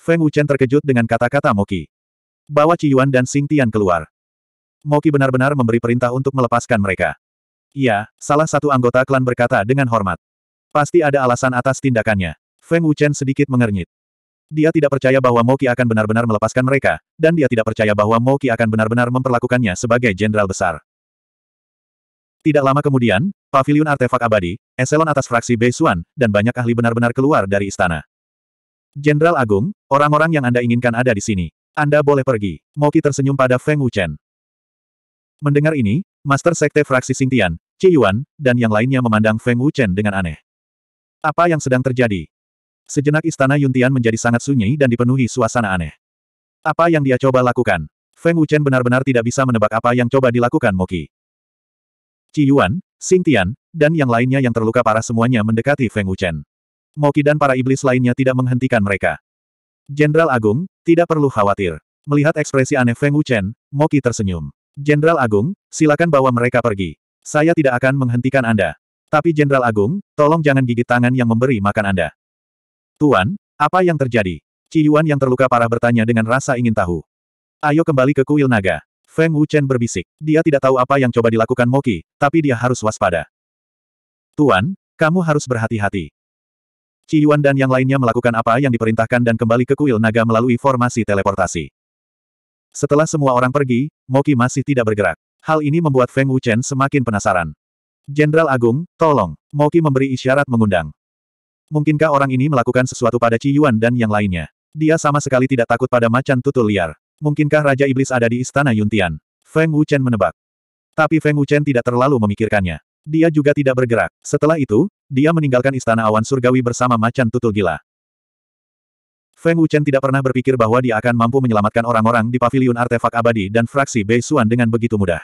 Feng Wuchen terkejut dengan kata-kata Moki. Bawa Ci Yuan dan Xing Tian keluar. Moki benar-benar memberi perintah untuk melepaskan mereka. Iya, salah satu anggota klan berkata dengan hormat. Pasti ada alasan atas tindakannya. Feng Wuchen sedikit mengernyit. Dia tidak percaya bahwa Moki akan benar-benar melepaskan mereka, dan dia tidak percaya bahwa Moki akan benar-benar memperlakukannya sebagai jenderal besar. Tidak lama kemudian, pavilion artefak abadi, eselon atas fraksi Beisuan, dan banyak ahli benar-benar keluar dari istana. Jenderal Agung, orang-orang yang Anda inginkan ada di sini. Anda boleh pergi. Moki tersenyum pada Feng Wuchen. Mendengar ini, Master Sekte Fraksi Singtian, Ci Yuan, dan yang lainnya memandang Feng Wuchen dengan aneh. Apa yang sedang terjadi? Sejenak istana Yuntian menjadi sangat sunyi dan dipenuhi suasana aneh. Apa yang dia coba lakukan? Feng Wuchen benar-benar tidak bisa menebak apa yang coba dilakukan Moki. Qi. Yuan, Xing dan yang lainnya yang terluka parah semuanya mendekati Feng Wuchen. Moki dan para iblis lainnya tidak menghentikan mereka. Jenderal Agung, tidak perlu khawatir. Melihat ekspresi aneh Feng Wuchen, Moki tersenyum. Jenderal Agung, silakan bawa mereka pergi. Saya tidak akan menghentikan Anda. Tapi Jenderal Agung, tolong jangan gigit tangan yang memberi makan Anda. Tuan, apa yang terjadi? Yuan yang terluka parah bertanya dengan rasa ingin tahu. Ayo kembali ke kuil naga. Feng Wuchen berbisik. Dia tidak tahu apa yang coba dilakukan Moki, tapi dia harus waspada. Tuan, kamu harus berhati-hati. Qi Yuan dan yang lainnya melakukan apa yang diperintahkan dan kembali ke kuil naga melalui formasi teleportasi. Setelah semua orang pergi, Moki masih tidak bergerak. Hal ini membuat Feng Wuchen semakin penasaran. Jenderal Agung, tolong. Moki memberi isyarat mengundang. Mungkinkah orang ini melakukan sesuatu pada Qi Yuan dan yang lainnya? Dia sama sekali tidak takut pada macan tutul liar. Mungkinkah Raja Iblis ada di Istana Yuntian? Feng Wuchen menebak. Tapi Feng Wuchen tidak terlalu memikirkannya. Dia juga tidak bergerak. Setelah itu, dia meninggalkan istana awan surgawi bersama macan tutul gila. Feng Wuchen tidak pernah berpikir bahwa dia akan mampu menyelamatkan orang-orang di paviliun artefak abadi dan fraksi Bei Xuan dengan begitu mudah.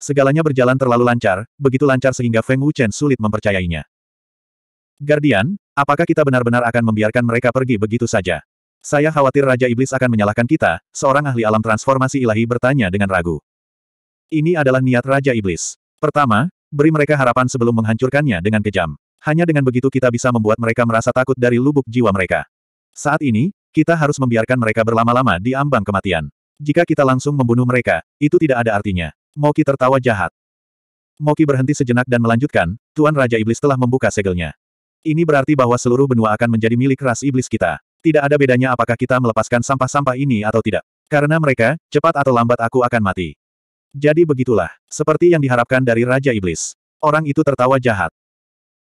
Segalanya berjalan terlalu lancar, begitu lancar sehingga Feng Wuchen sulit mempercayainya. Guardian, apakah kita benar-benar akan membiarkan mereka pergi begitu saja? Saya khawatir Raja Iblis akan menyalahkan kita, seorang ahli alam transformasi ilahi bertanya dengan ragu. Ini adalah niat Raja Iblis. Pertama, beri mereka harapan sebelum menghancurkannya dengan kejam. Hanya dengan begitu kita bisa membuat mereka merasa takut dari lubuk jiwa mereka. Saat ini, kita harus membiarkan mereka berlama-lama di ambang kematian. Jika kita langsung membunuh mereka, itu tidak ada artinya. Moki tertawa jahat. Moki berhenti sejenak dan melanjutkan, Tuan Raja Iblis telah membuka segelnya. Ini berarti bahwa seluruh benua akan menjadi milik ras iblis kita. Tidak ada bedanya apakah kita melepaskan sampah-sampah ini atau tidak. Karena mereka, cepat atau lambat aku akan mati. Jadi begitulah, seperti yang diharapkan dari Raja Iblis. Orang itu tertawa jahat.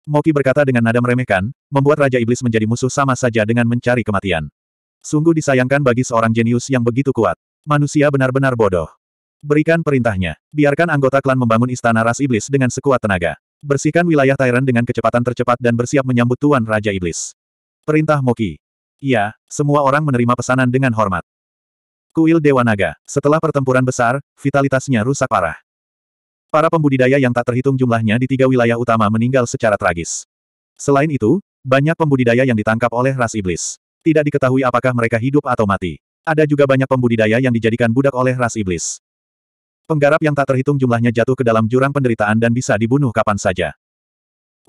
Moki berkata dengan nada meremehkan, membuat Raja Iblis menjadi musuh sama saja dengan mencari kematian. Sungguh disayangkan bagi seorang jenius yang begitu kuat. Manusia benar-benar bodoh. Berikan perintahnya. Biarkan anggota klan membangun istana ras iblis dengan sekuat tenaga. Bersihkan wilayah Tyrant dengan kecepatan tercepat dan bersiap menyambut Tuan Raja Iblis. Perintah Moki. Iya, semua orang menerima pesanan dengan hormat. Kuil Dewa Naga. Setelah pertempuran besar, vitalitasnya rusak parah. Para pembudidaya yang tak terhitung jumlahnya di tiga wilayah utama meninggal secara tragis. Selain itu, banyak pembudidaya yang ditangkap oleh ras iblis. Tidak diketahui apakah mereka hidup atau mati. Ada juga banyak pembudidaya yang dijadikan budak oleh ras iblis. Penggarap yang tak terhitung jumlahnya jatuh ke dalam jurang penderitaan dan bisa dibunuh kapan saja.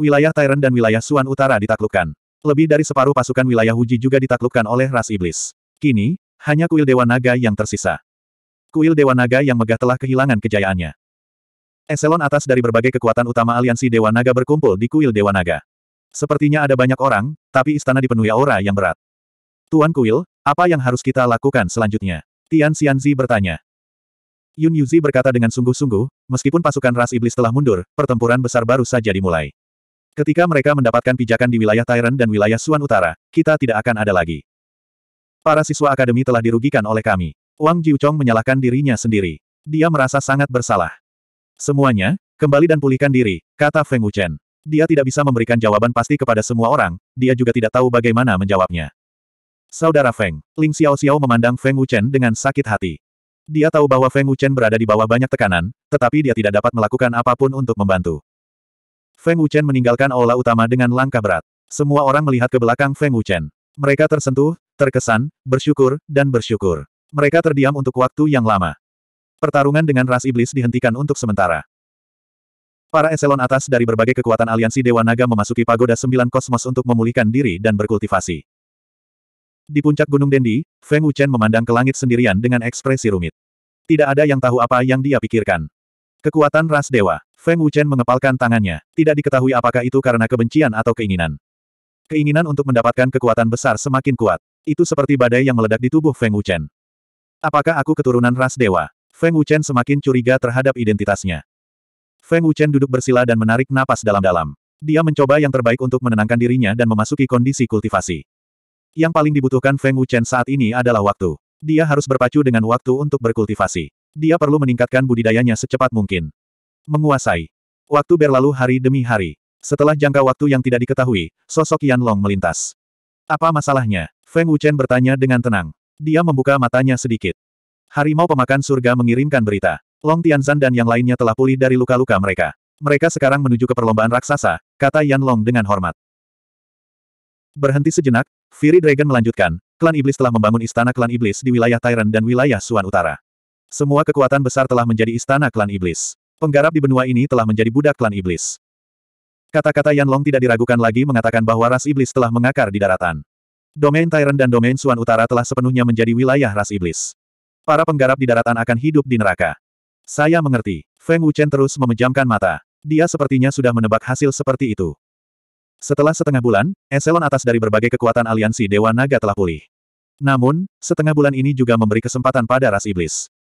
Wilayah Tyrant dan wilayah Suan Utara ditaklukkan. Lebih dari separuh pasukan wilayah Huji juga ditaklukkan oleh ras iblis. Kini, hanya kuil Dewa Naga yang tersisa. Kuil Dewa Naga yang megah telah kehilangan kejayaannya. Eselon atas dari berbagai kekuatan utama aliansi Dewa Naga berkumpul di kuil Dewa Naga. Sepertinya ada banyak orang, tapi istana dipenuhi aura yang berat. Tuan Kuil, apa yang harus kita lakukan selanjutnya? Tian Xianzi bertanya. Yun Yuzi berkata dengan sungguh-sungguh, meskipun pasukan ras iblis telah mundur, pertempuran besar baru saja dimulai. Ketika mereka mendapatkan pijakan di wilayah Tyrant dan wilayah Suan Utara, kita tidak akan ada lagi. Para siswa akademi telah dirugikan oleh kami. Wang Jiuchong menyalahkan dirinya sendiri. Dia merasa sangat bersalah. Semuanya, kembali dan pulihkan diri, kata Feng Wuchen. Dia tidak bisa memberikan jawaban pasti kepada semua orang, dia juga tidak tahu bagaimana menjawabnya. Saudara Feng, Ling Xiao Xiao memandang Feng Wuchen dengan sakit hati. Dia tahu bahwa Feng Wuchen berada di bawah banyak tekanan, tetapi dia tidak dapat melakukan apapun untuk membantu. Feng Wuchen meninggalkan aula utama dengan langkah berat. Semua orang melihat ke belakang Feng Wuchen. Mereka tersentuh, terkesan, bersyukur, dan bersyukur. Mereka terdiam untuk waktu yang lama. Pertarungan dengan ras iblis dihentikan untuk sementara. Para eselon atas dari berbagai kekuatan aliansi Dewa Naga memasuki pagoda sembilan kosmos untuk memulihkan diri dan berkultivasi. Di puncak Gunung Dendi, Feng Wuchen memandang ke langit sendirian dengan ekspresi rumit. Tidak ada yang tahu apa yang dia pikirkan. Kekuatan ras dewa. Feng Wuchen mengepalkan tangannya. Tidak diketahui apakah itu karena kebencian atau keinginan. Keinginan untuk mendapatkan kekuatan besar semakin kuat. Itu seperti badai yang meledak di tubuh Feng Wuchen. Apakah aku keturunan ras dewa? Feng Wuchen semakin curiga terhadap identitasnya. Feng Wuchen duduk bersila dan menarik napas dalam-dalam. Dia mencoba yang terbaik untuk menenangkan dirinya dan memasuki kondisi kultivasi. Yang paling dibutuhkan Feng Wuchen saat ini adalah waktu. Dia harus berpacu dengan waktu untuk berkultivasi. Dia perlu meningkatkan budidayanya secepat mungkin. Menguasai. Waktu berlalu hari demi hari. Setelah jangka waktu yang tidak diketahui, sosok Yan Long melintas. Apa masalahnya? Feng Wuchen bertanya dengan tenang. Dia membuka matanya sedikit. Harimau pemakan surga mengirimkan berita. Long Tianzan dan yang lainnya telah pulih dari luka-luka mereka. Mereka sekarang menuju ke perlombaan raksasa, kata Yan Long dengan hormat. Berhenti sejenak, Fury Dragon melanjutkan, klan iblis telah membangun istana klan iblis di wilayah Tyrant dan wilayah Suan Utara. Semua kekuatan besar telah menjadi istana klan iblis. Penggarap di benua ini telah menjadi budak klan iblis. Kata-kata Yan Long tidak diragukan lagi mengatakan bahwa ras iblis telah mengakar di daratan. Domain Tyrant dan domain Suan Utara telah sepenuhnya menjadi wilayah ras iblis. Para penggarap di daratan akan hidup di neraka. Saya mengerti. Feng Wuchen terus memejamkan mata. Dia sepertinya sudah menebak hasil seperti itu. Setelah setengah bulan, eselon atas dari berbagai kekuatan aliansi Dewa Naga telah pulih. Namun, setengah bulan ini juga memberi kesempatan pada ras iblis.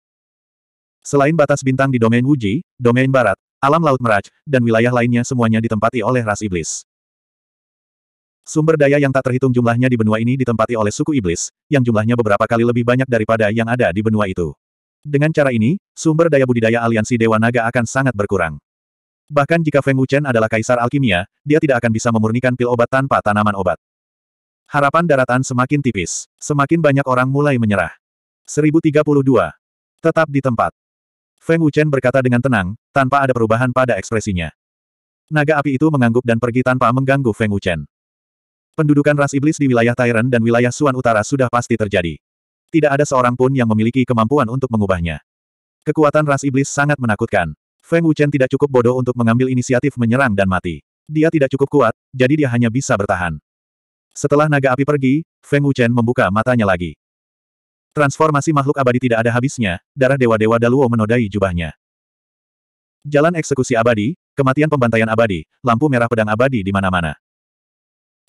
Selain batas bintang di domain Wuji, domain barat, alam laut Meraj, dan wilayah lainnya semuanya ditempati oleh ras iblis. Sumber daya yang tak terhitung jumlahnya di benua ini ditempati oleh suku iblis, yang jumlahnya beberapa kali lebih banyak daripada yang ada di benua itu. Dengan cara ini, sumber daya budidaya aliansi Dewa Naga akan sangat berkurang. Bahkan jika Feng Wuchen adalah kaisar alkimia, dia tidak akan bisa memurnikan pil obat tanpa tanaman obat. Harapan daratan semakin tipis. Semakin banyak orang mulai menyerah. 1032. Tetap di tempat. Feng Wuchen berkata dengan tenang, tanpa ada perubahan pada ekspresinya. Naga api itu mengangguk dan pergi tanpa mengganggu Feng Wuchen. Pendudukan ras iblis di wilayah Tairen dan wilayah Suan Utara sudah pasti terjadi. Tidak ada seorang pun yang memiliki kemampuan untuk mengubahnya. Kekuatan ras iblis sangat menakutkan. Feng Wuchen tidak cukup bodoh untuk mengambil inisiatif menyerang dan mati. Dia tidak cukup kuat, jadi dia hanya bisa bertahan. Setelah naga api pergi, Feng Wuchen membuka matanya lagi. Transformasi makhluk abadi tidak ada habisnya, darah dewa-dewa Daluo menodai jubahnya. Jalan eksekusi abadi, kematian pembantaian abadi, lampu merah pedang abadi di mana-mana.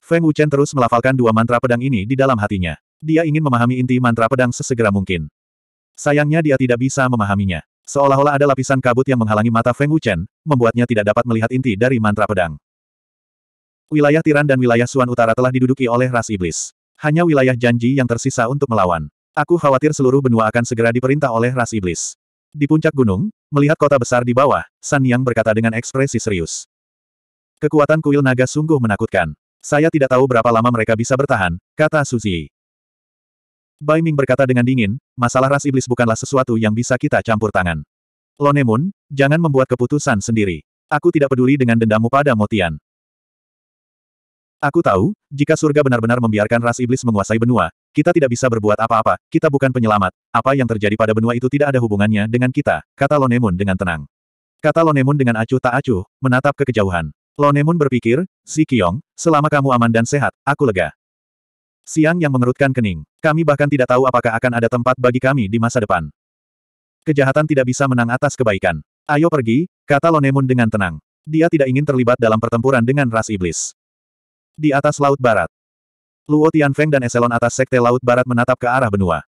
Feng Wuchen terus melafalkan dua mantra pedang ini di dalam hatinya. Dia ingin memahami inti mantra pedang sesegera mungkin. Sayangnya dia tidak bisa memahaminya. Seolah-olah ada lapisan kabut yang menghalangi mata Feng Wuchen, membuatnya tidak dapat melihat inti dari mantra pedang. Wilayah Tiran dan wilayah Suan Utara telah diduduki oleh ras iblis. Hanya wilayah janji yang tersisa untuk melawan. Aku khawatir seluruh benua akan segera diperintah oleh ras iblis. Di puncak gunung, melihat kota besar di bawah, San Yang berkata dengan ekspresi serius. Kekuatan kuil naga sungguh menakutkan. Saya tidak tahu berapa lama mereka bisa bertahan, kata Suzi. Bai Ming berkata dengan dingin, masalah ras iblis bukanlah sesuatu yang bisa kita campur tangan. Lonemun, jangan membuat keputusan sendiri. Aku tidak peduli dengan dendammu pada Motian. Aku tahu, jika surga benar-benar membiarkan ras iblis menguasai benua, kita tidak bisa berbuat apa-apa, kita bukan penyelamat, apa yang terjadi pada benua itu tidak ada hubungannya dengan kita, kata Lonemun dengan tenang. Kata Lonemun dengan acuh tak acuh, menatap ke kejauhan. Lonemun berpikir, Si Kiong, selama kamu aman dan sehat, aku lega. Siang yang mengerutkan kening. Kami bahkan tidak tahu apakah akan ada tempat bagi kami di masa depan. Kejahatan tidak bisa menang atas kebaikan. Ayo pergi, kata Lonemun dengan tenang. Dia tidak ingin terlibat dalam pertempuran dengan ras iblis. Di atas Laut Barat. Luo Tianfeng dan eselon atas Sekte Laut Barat menatap ke arah benua.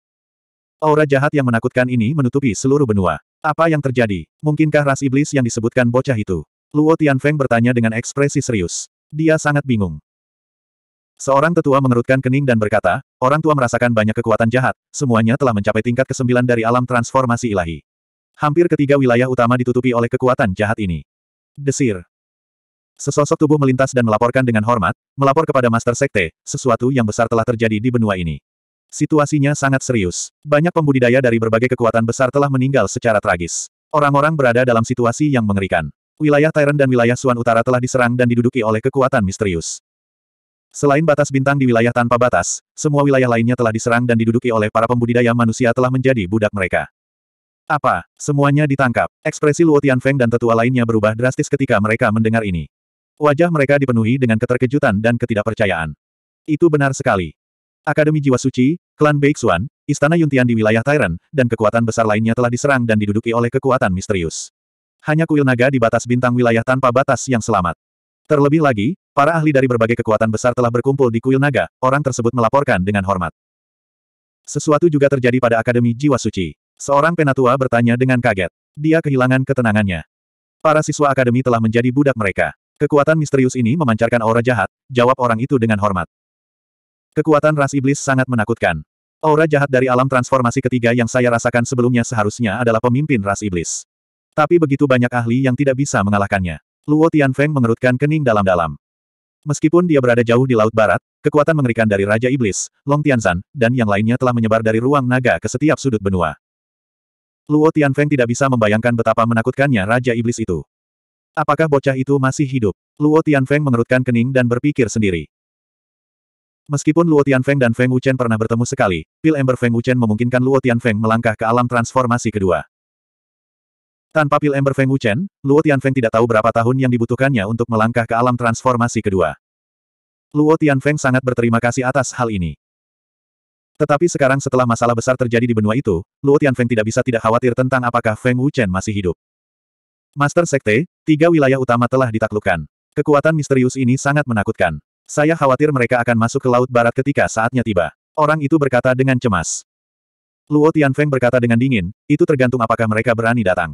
Aura jahat yang menakutkan ini menutupi seluruh benua. Apa yang terjadi? Mungkinkah ras iblis yang disebutkan bocah itu? Luo Tianfeng bertanya dengan ekspresi serius. Dia sangat bingung. Seorang tetua mengerutkan kening dan berkata, orang tua merasakan banyak kekuatan jahat, semuanya telah mencapai tingkat kesembilan dari alam transformasi ilahi. Hampir ketiga wilayah utama ditutupi oleh kekuatan jahat ini. Desir. Sesosok tubuh melintas dan melaporkan dengan hormat, melapor kepada Master Sekte, sesuatu yang besar telah terjadi di benua ini. Situasinya sangat serius. Banyak pembudidaya dari berbagai kekuatan besar telah meninggal secara tragis. Orang-orang berada dalam situasi yang mengerikan. Wilayah Tyrant dan wilayah Suan Utara telah diserang dan diduduki oleh kekuatan misterius. Selain batas bintang di wilayah tanpa batas, semua wilayah lainnya telah diserang dan diduduki oleh para pembudidaya manusia telah menjadi budak mereka. Apa? Semuanya ditangkap. Ekspresi Luo Tianfeng dan tetua lainnya berubah drastis ketika mereka mendengar ini. Wajah mereka dipenuhi dengan keterkejutan dan ketidakpercayaan. Itu benar sekali. Akademi Jiwa Suci, Klan Beixuan, Istana Yuntian di wilayah Tyrant, dan kekuatan besar lainnya telah diserang dan diduduki oleh kekuatan misterius hanya kuil naga di batas bintang wilayah tanpa batas yang selamat. Terlebih lagi, para ahli dari berbagai kekuatan besar telah berkumpul di kuil naga, orang tersebut melaporkan dengan hormat. Sesuatu juga terjadi pada Akademi Jiwa Suci. Seorang penatua bertanya dengan kaget. Dia kehilangan ketenangannya. Para siswa akademi telah menjadi budak mereka. Kekuatan misterius ini memancarkan aura jahat, jawab orang itu dengan hormat. Kekuatan ras iblis sangat menakutkan. Aura jahat dari alam transformasi ketiga yang saya rasakan sebelumnya seharusnya adalah pemimpin ras iblis. Tapi begitu banyak ahli yang tidak bisa mengalahkannya. Luo Tianfeng mengerutkan kening dalam-dalam. Meskipun dia berada jauh di Laut Barat, kekuatan mengerikan dari Raja Iblis, Long Tianzan, dan yang lainnya telah menyebar dari ruang naga ke setiap sudut benua. Luo Tianfeng tidak bisa membayangkan betapa menakutkannya Raja Iblis itu. Apakah bocah itu masih hidup? Luo Tianfeng mengerutkan kening dan berpikir sendiri. Meskipun Luo Tianfeng dan Feng Wuchen pernah bertemu sekali, pil ember Feng Wuchen memungkinkan Luo Tianfeng melangkah ke alam transformasi kedua. Tanpa pil ember Feng Wuchen, Luo Tianfeng tidak tahu berapa tahun yang dibutuhkannya untuk melangkah ke alam transformasi kedua. Luo Tianfeng sangat berterima kasih atas hal ini. Tetapi sekarang setelah masalah besar terjadi di benua itu, Luo Tianfeng tidak bisa tidak khawatir tentang apakah Feng Wuchen masih hidup. Master Sekte, tiga wilayah utama telah ditaklukkan. Kekuatan misterius ini sangat menakutkan. Saya khawatir mereka akan masuk ke Laut Barat ketika saatnya tiba. Orang itu berkata dengan cemas. Luo Tianfeng berkata dengan dingin, itu tergantung apakah mereka berani datang.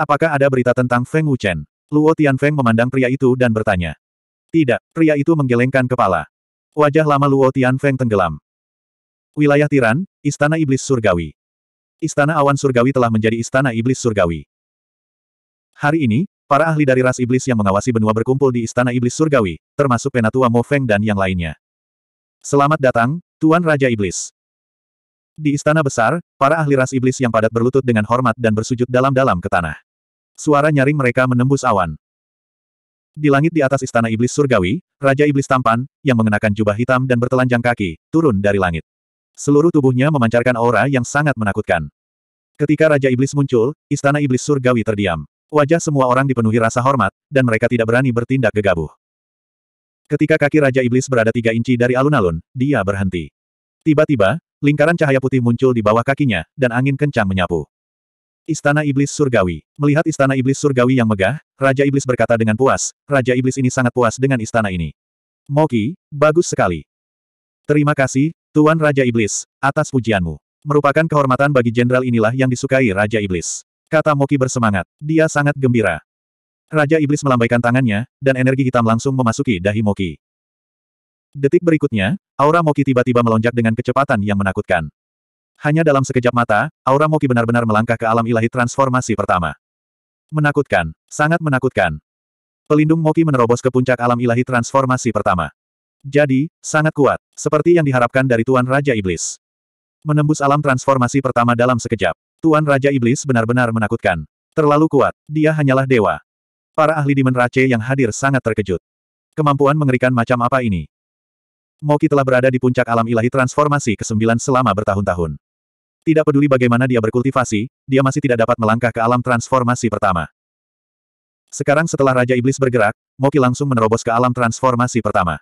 Apakah ada berita tentang Feng Wuchen? Luo Feng memandang pria itu dan bertanya. Tidak, pria itu menggelengkan kepala. Wajah lama Luo Feng tenggelam. Wilayah Tiran, Istana Iblis Surgawi. Istana Awan Surgawi telah menjadi Istana Iblis Surgawi. Hari ini, para ahli dari ras iblis yang mengawasi benua berkumpul di Istana Iblis Surgawi, termasuk Penatua Mo Feng dan yang lainnya. Selamat datang, Tuan Raja Iblis. Di istana besar, para ahli ras iblis yang padat berlutut dengan hormat dan bersujud dalam-dalam ke tanah. Suara nyaring mereka menembus awan. Di langit di atas istana iblis surgawi, Raja Iblis tampan, yang mengenakan jubah hitam dan bertelanjang kaki, turun dari langit. Seluruh tubuhnya memancarkan aura yang sangat menakutkan. Ketika Raja Iblis muncul, istana iblis surgawi terdiam. Wajah semua orang dipenuhi rasa hormat, dan mereka tidak berani bertindak gegabah. Ketika kaki Raja Iblis berada tiga inci dari alun-alun, dia berhenti. Tiba-tiba, lingkaran cahaya putih muncul di bawah kakinya, dan angin kencang menyapu. Istana Iblis Surgawi. Melihat Istana Iblis Surgawi yang megah, Raja Iblis berkata dengan puas, Raja Iblis ini sangat puas dengan istana ini. Moki, bagus sekali. Terima kasih, Tuan Raja Iblis, atas pujianmu. Merupakan kehormatan bagi jenderal inilah yang disukai Raja Iblis. Kata Moki bersemangat. Dia sangat gembira. Raja Iblis melambaikan tangannya, dan energi hitam langsung memasuki dahi Moki. Detik berikutnya, aura Moki tiba-tiba melonjak dengan kecepatan yang menakutkan. Hanya dalam sekejap mata, aura Moki benar-benar melangkah ke alam ilahi transformasi pertama. Menakutkan, sangat menakutkan. Pelindung Moki menerobos ke puncak alam ilahi transformasi pertama. Jadi, sangat kuat, seperti yang diharapkan dari Tuan Raja Iblis. Menembus alam transformasi pertama dalam sekejap. Tuan Raja Iblis benar-benar menakutkan. Terlalu kuat, dia hanyalah dewa. Para ahli di Menrace yang hadir sangat terkejut. Kemampuan mengerikan macam apa ini? Moki telah berada di puncak alam ilahi transformasi ke-9 selama bertahun-tahun. Tidak peduli bagaimana dia berkultivasi, dia masih tidak dapat melangkah ke alam transformasi pertama. Sekarang setelah Raja Iblis bergerak, Moki langsung menerobos ke alam transformasi pertama.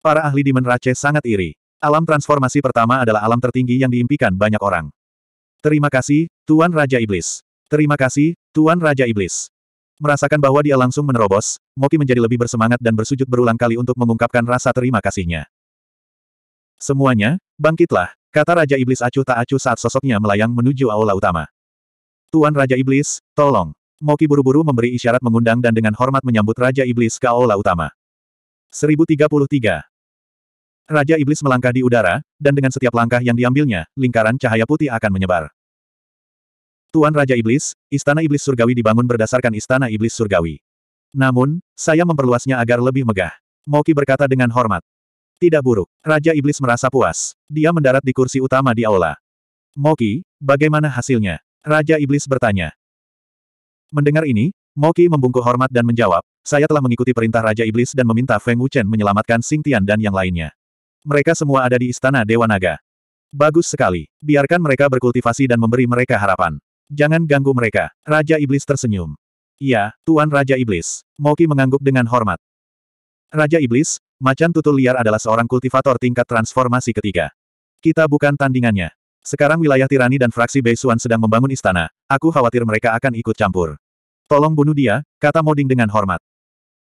Para ahli di Rache sangat iri. Alam transformasi pertama adalah alam tertinggi yang diimpikan banyak orang. Terima kasih, Tuan Raja Iblis. Terima kasih, Tuan Raja Iblis. Merasakan bahwa dia langsung menerobos, Moki menjadi lebih bersemangat dan bersujud berulang kali untuk mengungkapkan rasa terima kasihnya. Semuanya, bangkitlah, Kata Raja Iblis acuh tak acuh saat sosoknya melayang menuju aula utama. Tuan Raja Iblis, tolong. Moki buru-buru memberi isyarat mengundang dan dengan hormat menyambut Raja Iblis ke aula utama. 1033 Raja Iblis melangkah di udara, dan dengan setiap langkah yang diambilnya, lingkaran cahaya putih akan menyebar. Tuan Raja Iblis, Istana Iblis Surgawi dibangun berdasarkan Istana Iblis Surgawi. Namun, saya memperluasnya agar lebih megah. Moki berkata dengan hormat. Tidak buruk. Raja Iblis merasa puas. Dia mendarat di kursi utama di aula. Moki, bagaimana hasilnya? Raja Iblis bertanya. Mendengar ini, Moki membungkuk hormat dan menjawab, saya telah mengikuti perintah Raja Iblis dan meminta Feng Wuchen menyelamatkan Xing Tian dan yang lainnya. Mereka semua ada di Istana Dewa Naga. Bagus sekali. Biarkan mereka berkultivasi dan memberi mereka harapan. Jangan ganggu mereka. Raja Iblis tersenyum. Iya, Tuan Raja Iblis. Moki mengangguk dengan hormat. Raja Iblis, Macan tutul liar adalah seorang kultivator tingkat transformasi ketiga. Kita bukan tandingannya. Sekarang wilayah tirani dan fraksi Beisuan sedang membangun istana, aku khawatir mereka akan ikut campur. Tolong bunuh dia, kata Moding dengan hormat.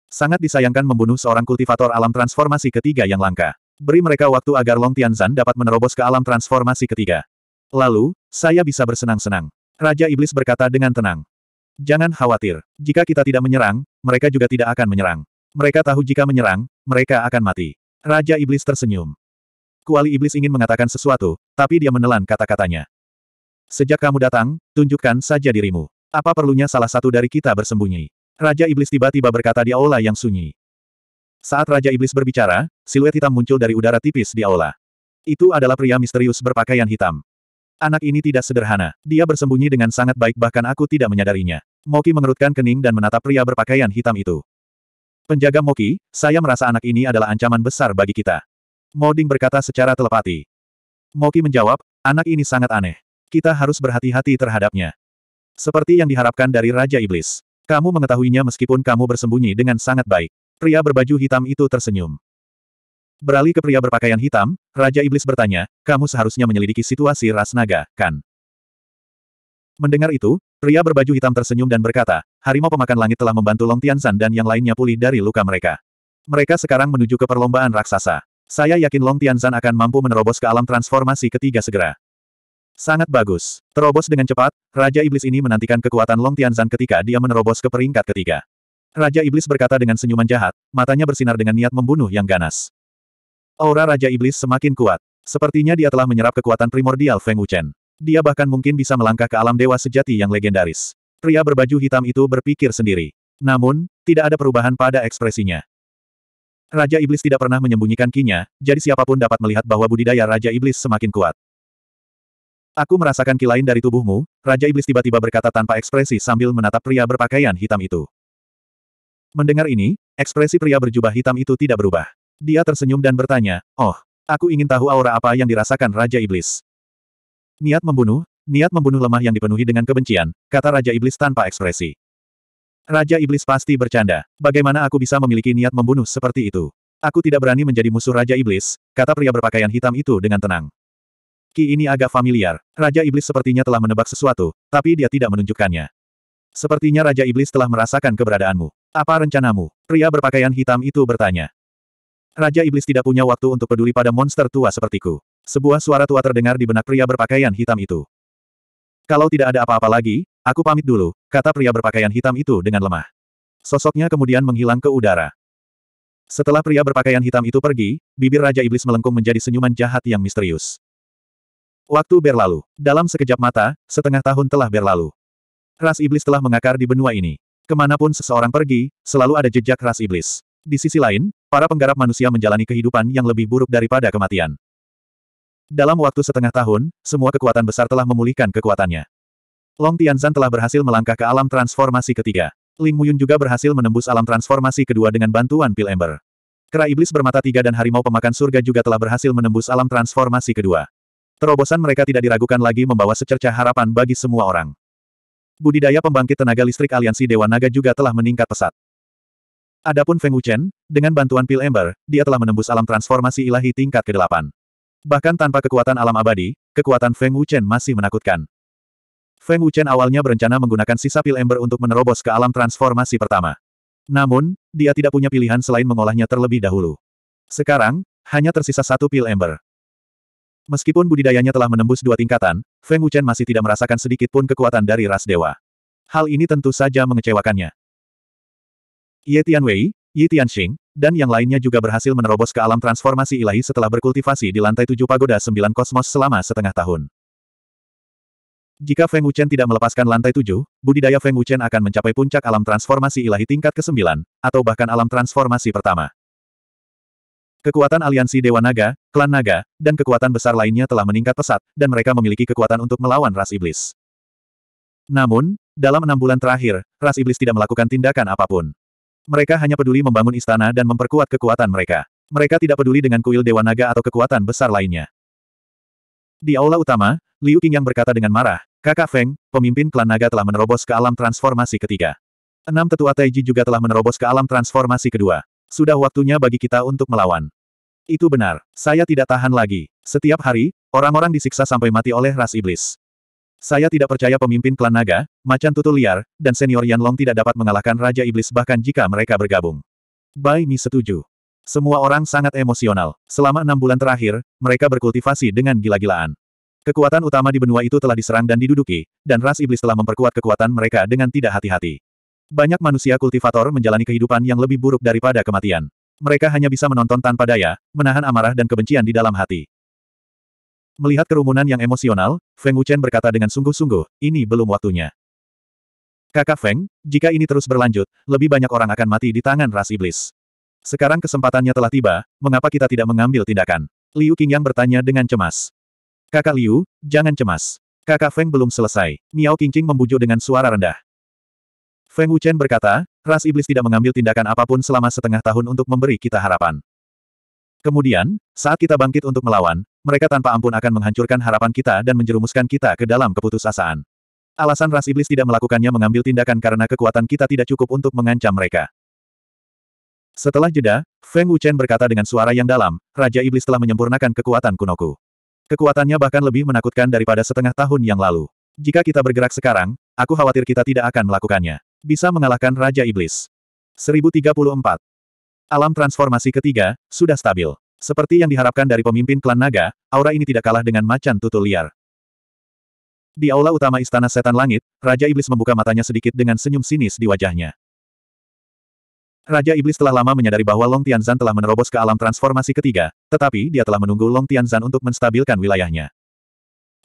Sangat disayangkan membunuh seorang kultivator alam transformasi ketiga yang langka. Beri mereka waktu agar Long Tianzan dapat menerobos ke alam transformasi ketiga. Lalu, saya bisa bersenang-senang. Raja Iblis berkata dengan tenang. Jangan khawatir, jika kita tidak menyerang, mereka juga tidak akan menyerang. Mereka tahu jika menyerang, mereka akan mati. Raja Iblis tersenyum. Kuali Iblis ingin mengatakan sesuatu, tapi dia menelan kata-katanya. Sejak kamu datang, tunjukkan saja dirimu. Apa perlunya salah satu dari kita bersembunyi? Raja Iblis tiba-tiba berkata di aula yang sunyi. Saat Raja Iblis berbicara, siluet hitam muncul dari udara tipis di aula. Itu adalah pria misterius berpakaian hitam. Anak ini tidak sederhana. Dia bersembunyi dengan sangat baik bahkan aku tidak menyadarinya. Moki mengerutkan kening dan menatap pria berpakaian hitam itu. Penjaga Moki, saya merasa anak ini adalah ancaman besar bagi kita. Moding berkata secara telepati. Moki menjawab, anak ini sangat aneh. Kita harus berhati-hati terhadapnya. Seperti yang diharapkan dari Raja Iblis. Kamu mengetahuinya meskipun kamu bersembunyi dengan sangat baik. Pria berbaju hitam itu tersenyum. Beralih ke pria berpakaian hitam, Raja Iblis bertanya, kamu seharusnya menyelidiki situasi ras naga, kan? Mendengar itu, Pria berbaju hitam tersenyum dan berkata, harimau pemakan langit telah membantu Long Tiansan dan yang lainnya pulih dari luka mereka. Mereka sekarang menuju ke perlombaan raksasa. Saya yakin Long Tiansan akan mampu menerobos ke alam transformasi ketiga segera. Sangat bagus. Terobos dengan cepat, Raja Iblis ini menantikan kekuatan Long Tiansan ketika dia menerobos ke peringkat ketiga. Raja Iblis berkata dengan senyuman jahat, matanya bersinar dengan niat membunuh yang ganas. Aura Raja Iblis semakin kuat. Sepertinya dia telah menyerap kekuatan primordial Feng Wuchen. Dia bahkan mungkin bisa melangkah ke alam dewa sejati yang legendaris. Pria berbaju hitam itu berpikir sendiri. Namun, tidak ada perubahan pada ekspresinya. Raja Iblis tidak pernah menyembunyikan kinya, jadi siapapun dapat melihat bahwa budidaya Raja Iblis semakin kuat. Aku merasakan ki lain dari tubuhmu, Raja Iblis tiba-tiba berkata tanpa ekspresi sambil menatap pria berpakaian hitam itu. Mendengar ini, ekspresi pria berjubah hitam itu tidak berubah. Dia tersenyum dan bertanya, Oh, aku ingin tahu aura apa yang dirasakan Raja Iblis. Niat membunuh, niat membunuh lemah yang dipenuhi dengan kebencian, kata Raja Iblis tanpa ekspresi. Raja Iblis pasti bercanda. Bagaimana aku bisa memiliki niat membunuh seperti itu? Aku tidak berani menjadi musuh Raja Iblis, kata pria berpakaian hitam itu dengan tenang. Ki ini agak familiar. Raja Iblis sepertinya telah menebak sesuatu, tapi dia tidak menunjukkannya. Sepertinya Raja Iblis telah merasakan keberadaanmu. Apa rencanamu? Pria berpakaian hitam itu bertanya. Raja Iblis tidak punya waktu untuk peduli pada monster tua sepertiku. Sebuah suara tua terdengar di benak pria berpakaian hitam itu. Kalau tidak ada apa-apa lagi, aku pamit dulu, kata pria berpakaian hitam itu dengan lemah. Sosoknya kemudian menghilang ke udara. Setelah pria berpakaian hitam itu pergi, bibir Raja Iblis melengkung menjadi senyuman jahat yang misterius. Waktu berlalu. Dalam sekejap mata, setengah tahun telah berlalu. Ras Iblis telah mengakar di benua ini. Kemanapun seseorang pergi, selalu ada jejak ras iblis. Di sisi lain, para penggarap manusia menjalani kehidupan yang lebih buruk daripada kematian. Dalam waktu setengah tahun, semua kekuatan besar telah memulihkan kekuatannya. Long Tianzan telah berhasil melangkah ke alam transformasi ketiga. Ling Muyun juga berhasil menembus alam transformasi kedua dengan bantuan pil ember. Kera iblis bermata tiga dan harimau pemakan surga juga telah berhasil menembus alam transformasi kedua. Terobosan mereka tidak diragukan lagi membawa secerca harapan bagi semua orang. Budidaya pembangkit tenaga listrik aliansi Dewa Naga juga telah meningkat pesat. Adapun Feng Wuchen, dengan bantuan pil ember, dia telah menembus alam transformasi ilahi tingkat ke-8. Bahkan tanpa kekuatan alam abadi, kekuatan Feng Wuchen masih menakutkan. Feng Wuchen awalnya berencana menggunakan sisa pil ember untuk menerobos ke alam transformasi pertama. Namun, dia tidak punya pilihan selain mengolahnya terlebih dahulu. Sekarang, hanya tersisa satu pil ember. Meskipun budidayanya telah menembus dua tingkatan, Feng Wuchen masih tidak merasakan sedikit pun kekuatan dari ras dewa. Hal ini tentu saja mengecewakannya. Ye Tianwei, Yi Tianxing, dan yang lainnya juga berhasil menerobos ke alam transformasi ilahi setelah berkultivasi di lantai tujuh pagoda sembilan kosmos selama setengah tahun. Jika Feng Wuchen tidak melepaskan lantai tujuh, budidaya Feng Wuchen akan mencapai puncak alam transformasi ilahi tingkat ke-9, atau bahkan alam transformasi pertama. Kekuatan aliansi Dewa Naga, Klan Naga, dan kekuatan besar lainnya telah meningkat pesat, dan mereka memiliki kekuatan untuk melawan ras iblis. Namun, dalam enam bulan terakhir, ras iblis tidak melakukan tindakan apapun. Mereka hanya peduli membangun istana dan memperkuat kekuatan mereka. Mereka tidak peduli dengan kuil Dewa Naga atau kekuatan besar lainnya. Di aula utama, Liu yang berkata dengan marah, Kakak Feng, pemimpin klan naga telah menerobos ke alam transformasi ketiga. Enam tetua Taiji juga telah menerobos ke alam transformasi kedua. Sudah waktunya bagi kita untuk melawan. Itu benar, saya tidak tahan lagi. Setiap hari, orang-orang disiksa sampai mati oleh ras iblis. Saya tidak percaya pemimpin klan naga, macan tutul liar, dan senior Yan Long tidak dapat mengalahkan Raja Iblis bahkan jika mereka bergabung. Bai Mi setuju. Semua orang sangat emosional. Selama enam bulan terakhir, mereka berkultivasi dengan gila-gilaan. Kekuatan utama di benua itu telah diserang dan diduduki, dan ras iblis telah memperkuat kekuatan mereka dengan tidak hati-hati. Banyak manusia kultivator menjalani kehidupan yang lebih buruk daripada kematian. Mereka hanya bisa menonton tanpa daya, menahan amarah dan kebencian di dalam hati. Melihat kerumunan yang emosional, Feng Wuchen berkata dengan sungguh-sungguh, ini belum waktunya. Kakak Feng, jika ini terus berlanjut, lebih banyak orang akan mati di tangan ras iblis. Sekarang kesempatannya telah tiba, mengapa kita tidak mengambil tindakan? Liu Qingyang bertanya dengan cemas. Kakak Liu, jangan cemas. Kakak Feng belum selesai. Miao Qingqing membujuk dengan suara rendah. Feng Wuchen berkata, ras iblis tidak mengambil tindakan apapun selama setengah tahun untuk memberi kita harapan. Kemudian, saat kita bangkit untuk melawan, mereka tanpa ampun akan menghancurkan harapan kita dan menjerumuskan kita ke dalam keputusasaan. Alasan ras iblis tidak melakukannya mengambil tindakan karena kekuatan kita tidak cukup untuk mengancam mereka. Setelah jeda, Feng Wuchen berkata dengan suara yang dalam, Raja Iblis telah menyempurnakan kekuatan kunoku. Kekuatannya bahkan lebih menakutkan daripada setengah tahun yang lalu. Jika kita bergerak sekarang, aku khawatir kita tidak akan melakukannya. Bisa mengalahkan Raja Iblis. 1034. Alam transformasi ketiga, sudah stabil. Seperti yang diharapkan dari pemimpin klan naga, aura ini tidak kalah dengan macan tutul liar. Di aula utama Istana Setan Langit, Raja Iblis membuka matanya sedikit dengan senyum sinis di wajahnya. Raja Iblis telah lama menyadari bahwa Long Tianzan telah menerobos ke alam transformasi ketiga, tetapi dia telah menunggu Long Tianzan untuk menstabilkan wilayahnya.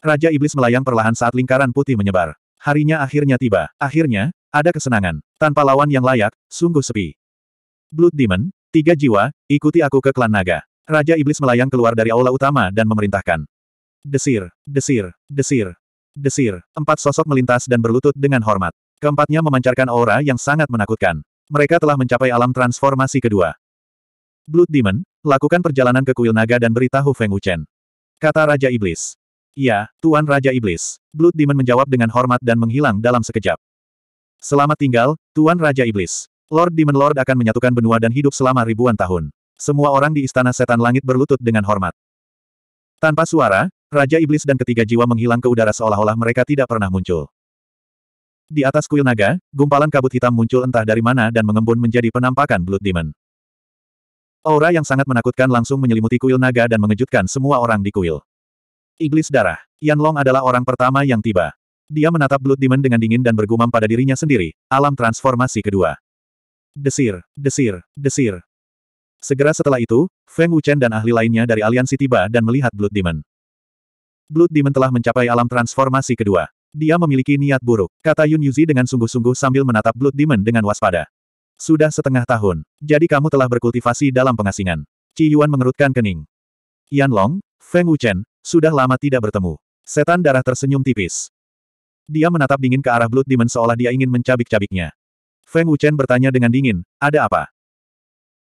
Raja Iblis melayang perlahan saat lingkaran putih menyebar. Harinya akhirnya tiba. Akhirnya, ada kesenangan. Tanpa lawan yang layak, sungguh sepi. Blood Demon, tiga jiwa, ikuti aku ke klan naga. Raja Iblis melayang keluar dari aula utama dan memerintahkan. Desir, desir, desir, desir. Empat sosok melintas dan berlutut dengan hormat. Keempatnya memancarkan aura yang sangat menakutkan. Mereka telah mencapai alam transformasi kedua. Blood Demon, lakukan perjalanan ke kuil naga dan beritahu Feng Wuchen. Kata Raja Iblis. Ya, Tuan Raja Iblis. Blood Demon menjawab dengan hormat dan menghilang dalam sekejap. Selamat tinggal, Tuan Raja Iblis. Lord Demon Lord akan menyatukan benua dan hidup selama ribuan tahun. Semua orang di istana setan langit berlutut dengan hormat. Tanpa suara, Raja Iblis dan ketiga jiwa menghilang ke udara seolah-olah mereka tidak pernah muncul. Di atas kuil naga, gumpalan kabut hitam muncul entah dari mana dan mengembun menjadi penampakan Blood Demon. Aura yang sangat menakutkan langsung menyelimuti kuil naga dan mengejutkan semua orang di kuil. Iblis darah, Yan Long adalah orang pertama yang tiba. Dia menatap Blood Demon dengan dingin dan bergumam pada dirinya sendiri, alam transformasi kedua. Desir, desir, desir, Segera setelah itu, Feng Wuchen dan ahli lainnya dari aliansi tiba dan melihat Blood Demon. Blood Demon telah mencapai alam transformasi kedua. Dia memiliki niat buruk, kata Yun Yuzi dengan sungguh-sungguh sambil menatap Blood Demon dengan waspada. Sudah setengah tahun, jadi kamu telah berkultivasi dalam pengasingan. Ci Yuan mengerutkan kening. Yan Long, Feng Wuchen, sudah lama tidak bertemu. Setan darah tersenyum tipis. Dia menatap dingin ke arah Blood Demon seolah dia ingin mencabik-cabiknya. Feng Wuchen bertanya dengan dingin, ada apa?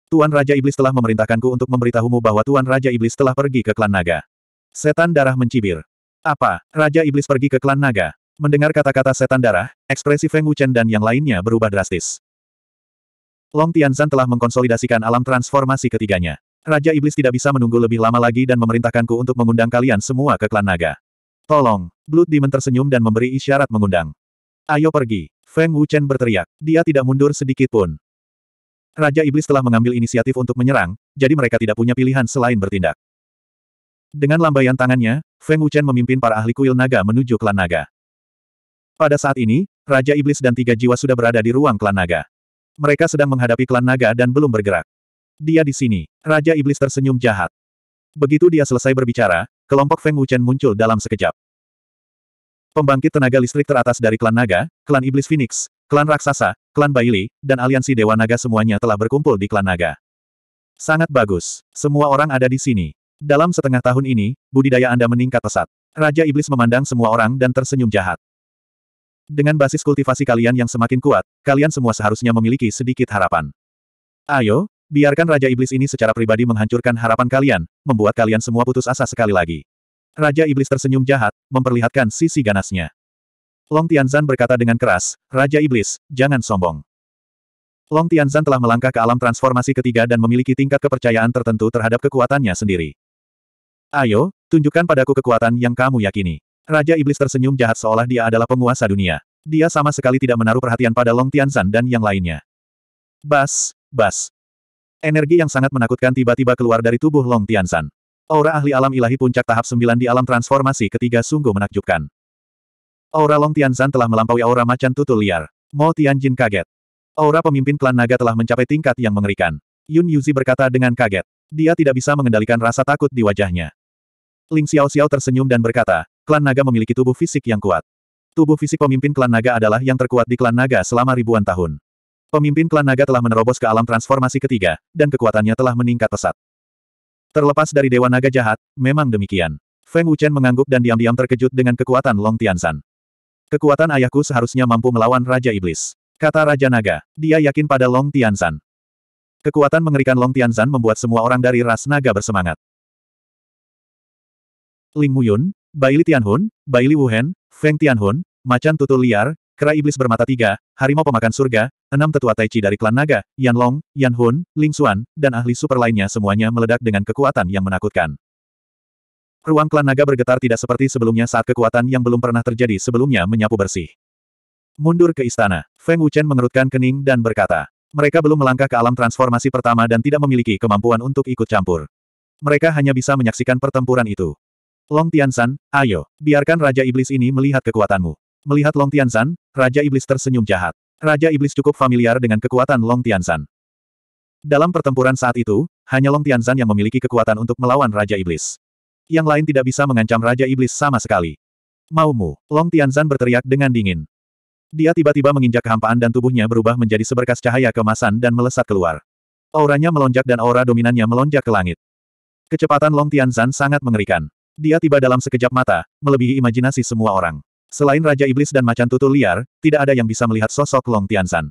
Tuan Raja Iblis telah memerintahkanku untuk memberitahumu bahwa Tuan Raja Iblis telah pergi ke klan naga. Setan darah mencibir. Apa? Raja Iblis pergi ke klan naga? Mendengar kata-kata setan darah, ekspresi Feng Wuchen dan yang lainnya berubah drastis. Long Tianzan telah mengkonsolidasikan alam transformasi ketiganya. Raja Iblis tidak bisa menunggu lebih lama lagi dan memerintahkanku untuk mengundang kalian semua ke klan naga. Tolong! Blood Demon tersenyum dan memberi isyarat mengundang. Ayo pergi! Feng Wuchen berteriak. Dia tidak mundur sedikit pun. Raja Iblis telah mengambil inisiatif untuk menyerang, jadi mereka tidak punya pilihan selain bertindak. Dengan lambaian tangannya, Feng Wuchen memimpin para ahli kuil naga menuju klan naga. Pada saat ini, Raja Iblis dan tiga jiwa sudah berada di ruang klan naga. Mereka sedang menghadapi klan naga dan belum bergerak. Dia di sini. Raja Iblis tersenyum jahat. Begitu dia selesai berbicara, kelompok Feng Wuchen muncul dalam sekejap. Pembangkit tenaga listrik teratas dari klan naga, klan Iblis Phoenix, Klan Raksasa, Klan Baili, dan Aliansi Dewa Naga semuanya telah berkumpul di Klan Naga. Sangat bagus. Semua orang ada di sini. Dalam setengah tahun ini, budidaya Anda meningkat pesat. Raja Iblis memandang semua orang dan tersenyum jahat. Dengan basis kultivasi kalian yang semakin kuat, kalian semua seharusnya memiliki sedikit harapan. Ayo, biarkan Raja Iblis ini secara pribadi menghancurkan harapan kalian, membuat kalian semua putus asa sekali lagi. Raja Iblis tersenyum jahat, memperlihatkan sisi ganasnya. Long Tianzan berkata dengan keras, Raja Iblis, jangan sombong. Long Tianzan telah melangkah ke alam transformasi ketiga dan memiliki tingkat kepercayaan tertentu terhadap kekuatannya sendiri. Ayo, tunjukkan padaku kekuatan yang kamu yakini. Raja Iblis tersenyum jahat seolah dia adalah penguasa dunia. Dia sama sekali tidak menaruh perhatian pada Long Tianzan dan yang lainnya. Bas, bas. Energi yang sangat menakutkan tiba-tiba keluar dari tubuh Long Tianzan. Aura ahli alam ilahi puncak tahap 9 di alam transformasi ketiga sungguh menakjubkan. Aura Long Tianzan telah melampaui aura macan tutul liar. Mo Tianjin kaget. Aura pemimpin klan naga telah mencapai tingkat yang mengerikan. Yun Yuzi berkata dengan kaget. Dia tidak bisa mengendalikan rasa takut di wajahnya. Ling Xiao Xiao tersenyum dan berkata, klan naga memiliki tubuh fisik yang kuat. Tubuh fisik pemimpin klan naga adalah yang terkuat di klan naga selama ribuan tahun. Pemimpin klan naga telah menerobos ke alam transformasi ketiga, dan kekuatannya telah meningkat pesat. Terlepas dari Dewa Naga jahat, memang demikian. Feng Wuchen mengangguk dan diam-diam terkejut dengan kekuatan Long Tianzan. Kekuatan ayahku seharusnya mampu melawan Raja Iblis. Kata Raja Naga. Dia yakin pada Long Tianzan. Kekuatan mengerikan Long Tianzan membuat semua orang dari ras naga bersemangat. Ling Muyun, Baili Tianhun, Baili Wuhen, Feng Tianhun, Macan Tutul Liar, Kera Iblis Bermata Tiga, Harimau Pemakan Surga, enam tetua Tai Chi dari klan naga, Yan Long, Yan Hun, Ling Xuan, dan ahli super lainnya semuanya meledak dengan kekuatan yang menakutkan. Ruang klan naga bergetar tidak seperti sebelumnya saat kekuatan yang belum pernah terjadi sebelumnya menyapu bersih. Mundur ke istana, Feng Wuchen mengerutkan kening dan berkata, mereka belum melangkah ke alam transformasi pertama dan tidak memiliki kemampuan untuk ikut campur. Mereka hanya bisa menyaksikan pertempuran itu. Long Tiansan, ayo, biarkan Raja Iblis ini melihat kekuatanmu. Melihat Long Tiansan, Raja Iblis tersenyum jahat. Raja Iblis cukup familiar dengan kekuatan Long Tiansan. Dalam pertempuran saat itu, hanya Long Tianzan yang memiliki kekuatan untuk melawan Raja Iblis yang lain tidak bisa mengancam Raja Iblis sama sekali. Maumu, Long Tianzan berteriak dengan dingin. Dia tiba-tiba menginjak kehampaan dan tubuhnya berubah menjadi seberkas cahaya kemasan dan melesat keluar. Auranya melonjak dan aura dominannya melonjak ke langit. Kecepatan Long Tianzan sangat mengerikan. Dia tiba dalam sekejap mata, melebihi imajinasi semua orang. Selain Raja Iblis dan Macan Tutul liar, tidak ada yang bisa melihat sosok Long Tianzan.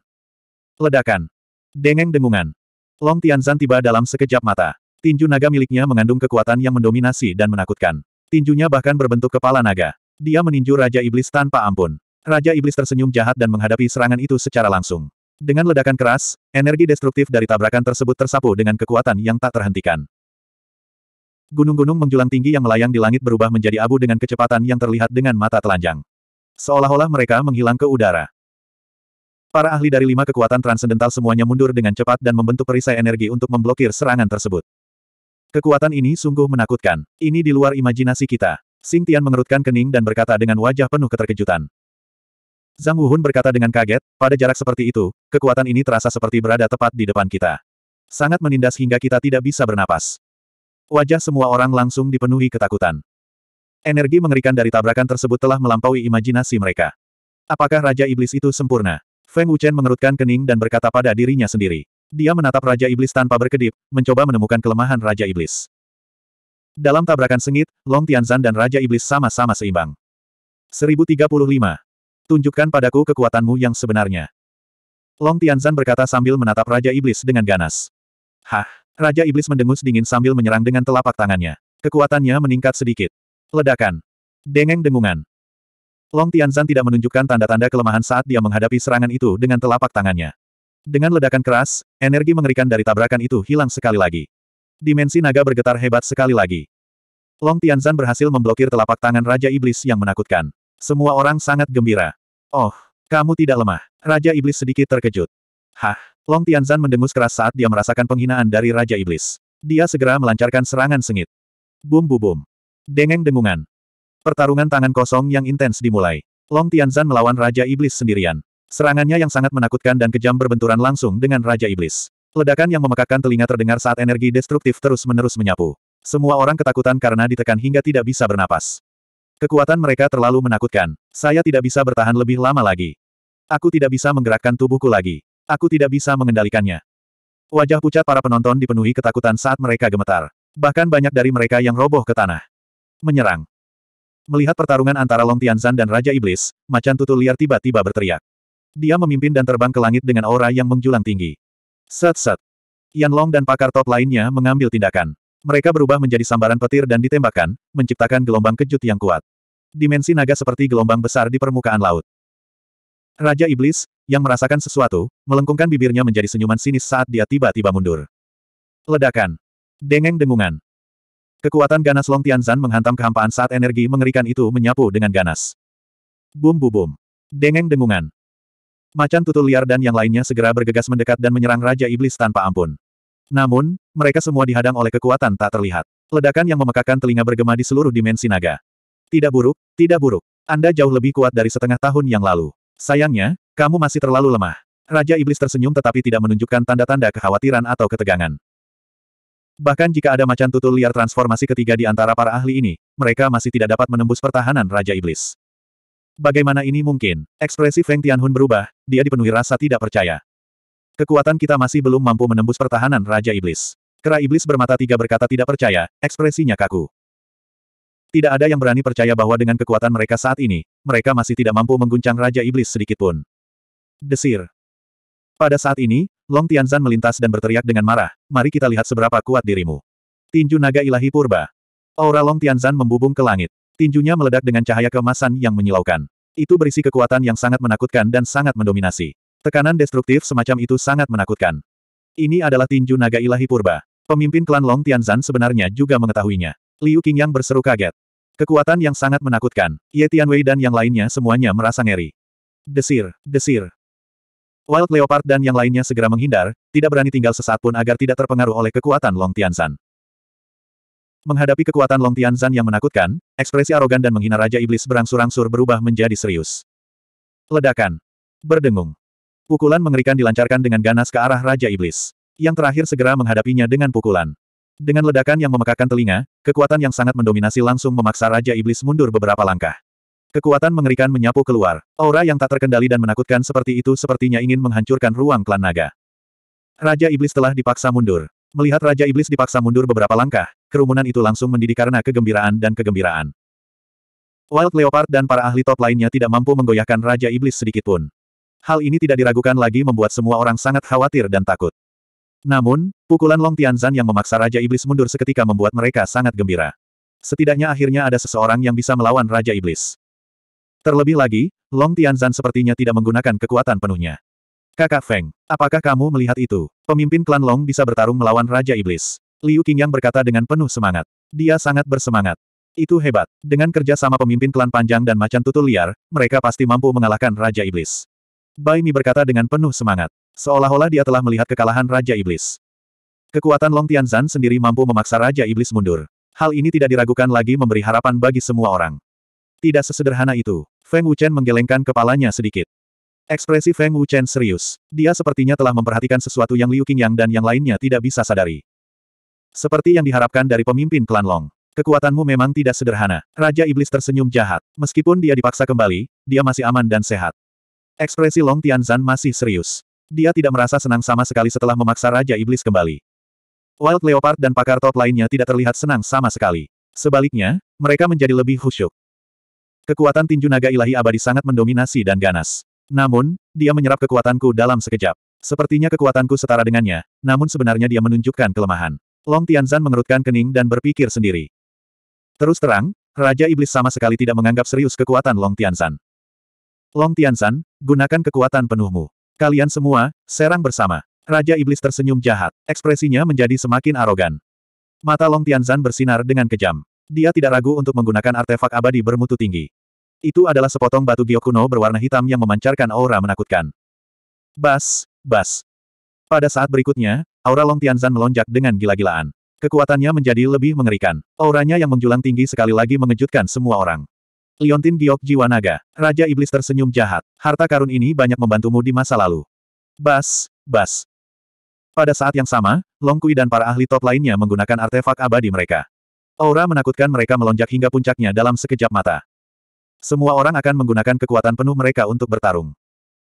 Ledakan. Dengeng dengungan. Long Tianzan tiba dalam sekejap mata. Tinju naga miliknya mengandung kekuatan yang mendominasi dan menakutkan. Tinjunya bahkan berbentuk kepala naga. Dia meninju Raja Iblis tanpa ampun. Raja Iblis tersenyum jahat dan menghadapi serangan itu secara langsung. Dengan ledakan keras, energi destruktif dari tabrakan tersebut tersapu dengan kekuatan yang tak terhentikan. Gunung-gunung menjulang tinggi yang melayang di langit berubah menjadi abu dengan kecepatan yang terlihat dengan mata telanjang. Seolah-olah mereka menghilang ke udara. Para ahli dari lima kekuatan transendental semuanya mundur dengan cepat dan membentuk perisai energi untuk memblokir serangan tersebut. Kekuatan ini sungguh menakutkan. Ini di luar imajinasi kita. Sing Tian mengerutkan kening dan berkata dengan wajah penuh keterkejutan. Zhang Wuhun berkata dengan kaget, pada jarak seperti itu, kekuatan ini terasa seperti berada tepat di depan kita. Sangat menindas hingga kita tidak bisa bernapas. Wajah semua orang langsung dipenuhi ketakutan. Energi mengerikan dari tabrakan tersebut telah melampaui imajinasi mereka. Apakah Raja Iblis itu sempurna? Feng Wuchen mengerutkan kening dan berkata pada dirinya sendiri. Dia menatap Raja Iblis tanpa berkedip, mencoba menemukan kelemahan Raja Iblis. Dalam tabrakan sengit, Long Tianzan dan Raja Iblis sama-sama seimbang. 1035. Tunjukkan padaku kekuatanmu yang sebenarnya. Long Tianzan berkata sambil menatap Raja Iblis dengan ganas. Hah! Raja Iblis mendengus dingin sambil menyerang dengan telapak tangannya. Kekuatannya meningkat sedikit. Ledakan. Dengeng dengungan. Long Tianzan tidak menunjukkan tanda-tanda kelemahan saat dia menghadapi serangan itu dengan telapak tangannya. Dengan ledakan keras, energi mengerikan dari tabrakan itu hilang sekali lagi. Dimensi naga bergetar hebat sekali lagi. Long Tianzan berhasil memblokir telapak tangan Raja Iblis yang menakutkan. Semua orang sangat gembira. Oh, kamu tidak lemah. Raja Iblis sedikit terkejut. Hah, Long Tianzan mendengus keras saat dia merasakan penghinaan dari Raja Iblis. Dia segera melancarkan serangan sengit. Bum bum bum. Dengeng dengungan. Pertarungan tangan kosong yang intens dimulai. Long Tianzan melawan Raja Iblis sendirian. Serangannya yang sangat menakutkan dan kejam berbenturan langsung dengan Raja Iblis. Ledakan yang memekakkan telinga terdengar saat energi destruktif terus-menerus menyapu. Semua orang ketakutan karena ditekan hingga tidak bisa bernapas. Kekuatan mereka terlalu menakutkan. Saya tidak bisa bertahan lebih lama lagi. Aku tidak bisa menggerakkan tubuhku lagi. Aku tidak bisa mengendalikannya. Wajah pucat para penonton dipenuhi ketakutan saat mereka gemetar. Bahkan banyak dari mereka yang roboh ke tanah. Menyerang. Melihat pertarungan antara Long Tianzan dan Raja Iblis, macan tutul liar tiba-tiba berteriak. Dia memimpin dan terbang ke langit dengan aura yang menjulang tinggi. Sat, sat. Yan Long dan pakar top lainnya mengambil tindakan. Mereka berubah menjadi sambaran petir dan ditembakkan, menciptakan gelombang kejut yang kuat. Dimensi naga seperti gelombang besar di permukaan laut. Raja Iblis, yang merasakan sesuatu, melengkungkan bibirnya menjadi senyuman sinis saat dia tiba-tiba mundur. Ledakan. Dengeng dengungan. Kekuatan ganas Long Tianzan menghantam kehampaan saat energi mengerikan itu menyapu dengan ganas. Bum bum bum. Dengeng dengungan. Macan tutul liar dan yang lainnya segera bergegas mendekat dan menyerang Raja Iblis tanpa ampun. Namun, mereka semua dihadang oleh kekuatan tak terlihat. Ledakan yang memekakan telinga bergema di seluruh dimensi naga. Tidak buruk, tidak buruk. Anda jauh lebih kuat dari setengah tahun yang lalu. Sayangnya, kamu masih terlalu lemah. Raja Iblis tersenyum tetapi tidak menunjukkan tanda-tanda kekhawatiran atau ketegangan. Bahkan jika ada macan tutul liar transformasi ketiga di antara para ahli ini, mereka masih tidak dapat menembus pertahanan Raja Iblis. Bagaimana ini mungkin? Ekspresi Feng Tianhun berubah, dia dipenuhi rasa tidak percaya. Kekuatan kita masih belum mampu menembus pertahanan Raja Iblis. Kera Iblis bermata tiga berkata tidak percaya, ekspresinya kaku. Tidak ada yang berani percaya bahwa dengan kekuatan mereka saat ini, mereka masih tidak mampu mengguncang Raja Iblis sedikitpun. Desir. Pada saat ini, Long Tianzan melintas dan berteriak dengan marah, mari kita lihat seberapa kuat dirimu. Tinju naga ilahi purba. Aura Long Tianzan membubung ke langit. Tinjunya meledak dengan cahaya kemasan yang menyilaukan. Itu berisi kekuatan yang sangat menakutkan dan sangat mendominasi. Tekanan destruktif semacam itu sangat menakutkan. Ini adalah tinju naga ilahi purba. Pemimpin klan Long Tianzan sebenarnya juga mengetahuinya. Liu Qingyang berseru kaget. Kekuatan yang sangat menakutkan. Ye Tianwei dan yang lainnya semuanya merasa ngeri. Desir, desir, Wild Leopard dan yang lainnya segera menghindar, tidak berani tinggal sesaat pun agar tidak terpengaruh oleh kekuatan Long Tianzan. Menghadapi kekuatan Long Tianzan yang menakutkan, ekspresi arogan dan menghina Raja Iblis berangsur-angsur berubah menjadi serius. Ledakan. Berdengung. Pukulan mengerikan dilancarkan dengan ganas ke arah Raja Iblis. Yang terakhir segera menghadapinya dengan pukulan. Dengan ledakan yang memekakan telinga, kekuatan yang sangat mendominasi langsung memaksa Raja Iblis mundur beberapa langkah. Kekuatan mengerikan menyapu keluar. Aura yang tak terkendali dan menakutkan seperti itu sepertinya ingin menghancurkan ruang klan naga. Raja Iblis telah dipaksa mundur. Melihat Raja Iblis dipaksa mundur beberapa langkah, kerumunan itu langsung mendidih karena kegembiraan dan kegembiraan. Wild Leopard dan para ahli top lainnya tidak mampu menggoyahkan Raja Iblis sedikitpun. Hal ini tidak diragukan lagi membuat semua orang sangat khawatir dan takut. Namun, pukulan Long Tianzan yang memaksa Raja Iblis mundur seketika membuat mereka sangat gembira. Setidaknya akhirnya ada seseorang yang bisa melawan Raja Iblis. Terlebih lagi, Long Tianzan sepertinya tidak menggunakan kekuatan penuhnya. Kakak Feng, apakah kamu melihat itu? Pemimpin klan Long bisa bertarung melawan Raja Iblis. Liu Qingyang berkata dengan penuh semangat. Dia sangat bersemangat. Itu hebat. Dengan kerja sama pemimpin klan panjang dan macan tutul liar, mereka pasti mampu mengalahkan Raja Iblis. Bai Mi berkata dengan penuh semangat. Seolah-olah dia telah melihat kekalahan Raja Iblis. Kekuatan Long Tianzan sendiri mampu memaksa Raja Iblis mundur. Hal ini tidak diragukan lagi memberi harapan bagi semua orang. Tidak sesederhana itu. Feng Wuchen menggelengkan kepalanya sedikit. Ekspresi Feng Wuchen serius. Dia sepertinya telah memperhatikan sesuatu yang Liu Qingyang dan yang lainnya tidak bisa sadari. Seperti yang diharapkan dari pemimpin klan Long. Kekuatanmu memang tidak sederhana. Raja Iblis tersenyum jahat. Meskipun dia dipaksa kembali, dia masih aman dan sehat. Ekspresi Long Tianzan masih serius. Dia tidak merasa senang sama sekali setelah memaksa Raja Iblis kembali. Wild Leopard dan pakar top lainnya tidak terlihat senang sama sekali. Sebaliknya, mereka menjadi lebih khusyuk. Kekuatan tinju naga ilahi abadi sangat mendominasi dan ganas. Namun, dia menyerap kekuatanku dalam sekejap. Sepertinya kekuatanku setara dengannya, namun sebenarnya dia menunjukkan kelemahan. Long Tianzan mengerutkan kening dan berpikir sendiri. Terus terang, Raja Iblis sama sekali tidak menganggap serius kekuatan Long Tianzan. Long Tianzan, gunakan kekuatan penuhmu. Kalian semua, serang bersama. Raja Iblis tersenyum jahat, ekspresinya menjadi semakin arogan. Mata Long Tianzan bersinar dengan kejam. Dia tidak ragu untuk menggunakan artefak abadi bermutu tinggi. Itu adalah sepotong batu giok kuno berwarna hitam yang memancarkan aura menakutkan. Bas, bas. Pada saat berikutnya, aura Long Tianzan melonjak dengan gila-gilaan. Kekuatannya menjadi lebih mengerikan. Auranya yang menjulang tinggi sekali lagi mengejutkan semua orang. Liontin Giok Jiwa Naga, Raja Iblis tersenyum jahat. Harta karun ini banyak membantumu di masa lalu. Bas, bas. Pada saat yang sama, Long Kui dan para ahli top lainnya menggunakan artefak abadi mereka. Aura menakutkan mereka melonjak hingga puncaknya dalam sekejap mata. Semua orang akan menggunakan kekuatan penuh mereka untuk bertarung.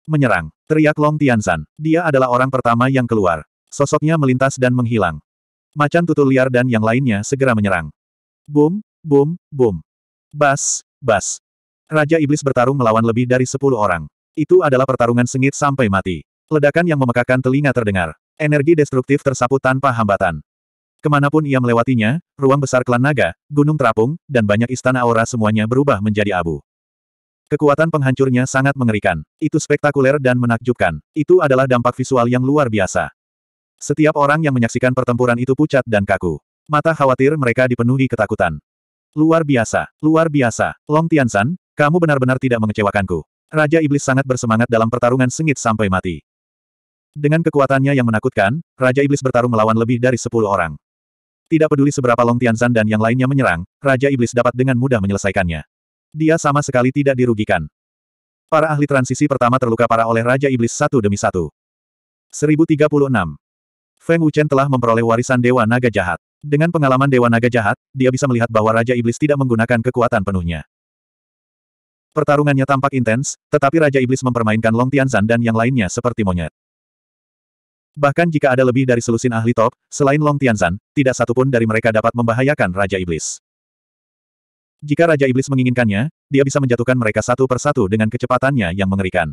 Menyerang, teriak Long Tianzan. Dia adalah orang pertama yang keluar. Sosoknya melintas dan menghilang. Macan tutul liar dan yang lainnya segera menyerang. Boom, boom, boom. Bas, bas. Raja Iblis bertarung melawan lebih dari sepuluh orang. Itu adalah pertarungan sengit sampai mati. Ledakan yang memekakan telinga terdengar. Energi destruktif tersapu tanpa hambatan. Kemanapun ia melewatinya, ruang besar klan naga, gunung terapung, dan banyak istana aura semuanya berubah menjadi abu. Kekuatan penghancurnya sangat mengerikan. Itu spektakuler dan menakjubkan. Itu adalah dampak visual yang luar biasa. Setiap orang yang menyaksikan pertempuran itu pucat dan kaku. Mata khawatir mereka dipenuhi ketakutan. Luar biasa, luar biasa. Long Tiansan, kamu benar-benar tidak mengecewakanku. Raja Iblis sangat bersemangat dalam pertarungan sengit sampai mati. Dengan kekuatannya yang menakutkan, Raja Iblis bertarung melawan lebih dari sepuluh orang. Tidak peduli seberapa Long Tiansan dan yang lainnya menyerang, Raja Iblis dapat dengan mudah menyelesaikannya. Dia sama sekali tidak dirugikan. Para ahli transisi pertama terluka parah oleh Raja Iblis satu demi satu. 1036. Feng Wuchen telah memperoleh warisan Dewa Naga Jahat. Dengan pengalaman Dewa Naga Jahat, dia bisa melihat bahwa Raja Iblis tidak menggunakan kekuatan penuhnya. Pertarungannya tampak intens, tetapi Raja Iblis mempermainkan Long Tianzan dan yang lainnya seperti monyet. Bahkan jika ada lebih dari selusin ahli top, selain Long Tianzan, tidak satupun dari mereka dapat membahayakan Raja Iblis. Jika Raja Iblis menginginkannya, dia bisa menjatuhkan mereka satu persatu dengan kecepatannya yang mengerikan.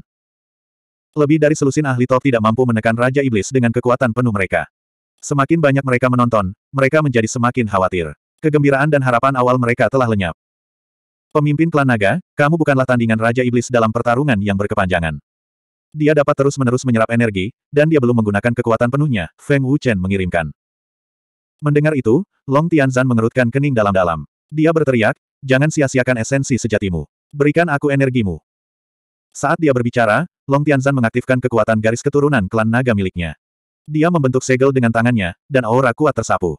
Lebih dari selusin ahli top tidak mampu menekan Raja Iblis dengan kekuatan penuh mereka. Semakin banyak mereka menonton, mereka menjadi semakin khawatir. Kegembiraan dan harapan awal mereka telah lenyap. Pemimpin klan naga, kamu bukanlah tandingan Raja Iblis dalam pertarungan yang berkepanjangan. Dia dapat terus-menerus menyerap energi, dan dia belum menggunakan kekuatan penuhnya, Feng Wuchen mengirimkan. Mendengar itu, Long Tianzan mengerutkan kening dalam-dalam. Dia berteriak, jangan sia-siakan esensi sejatimu. Berikan aku energimu. Saat dia berbicara, Long Tianzan mengaktifkan kekuatan garis keturunan klan naga miliknya. Dia membentuk segel dengan tangannya, dan aura kuat tersapu.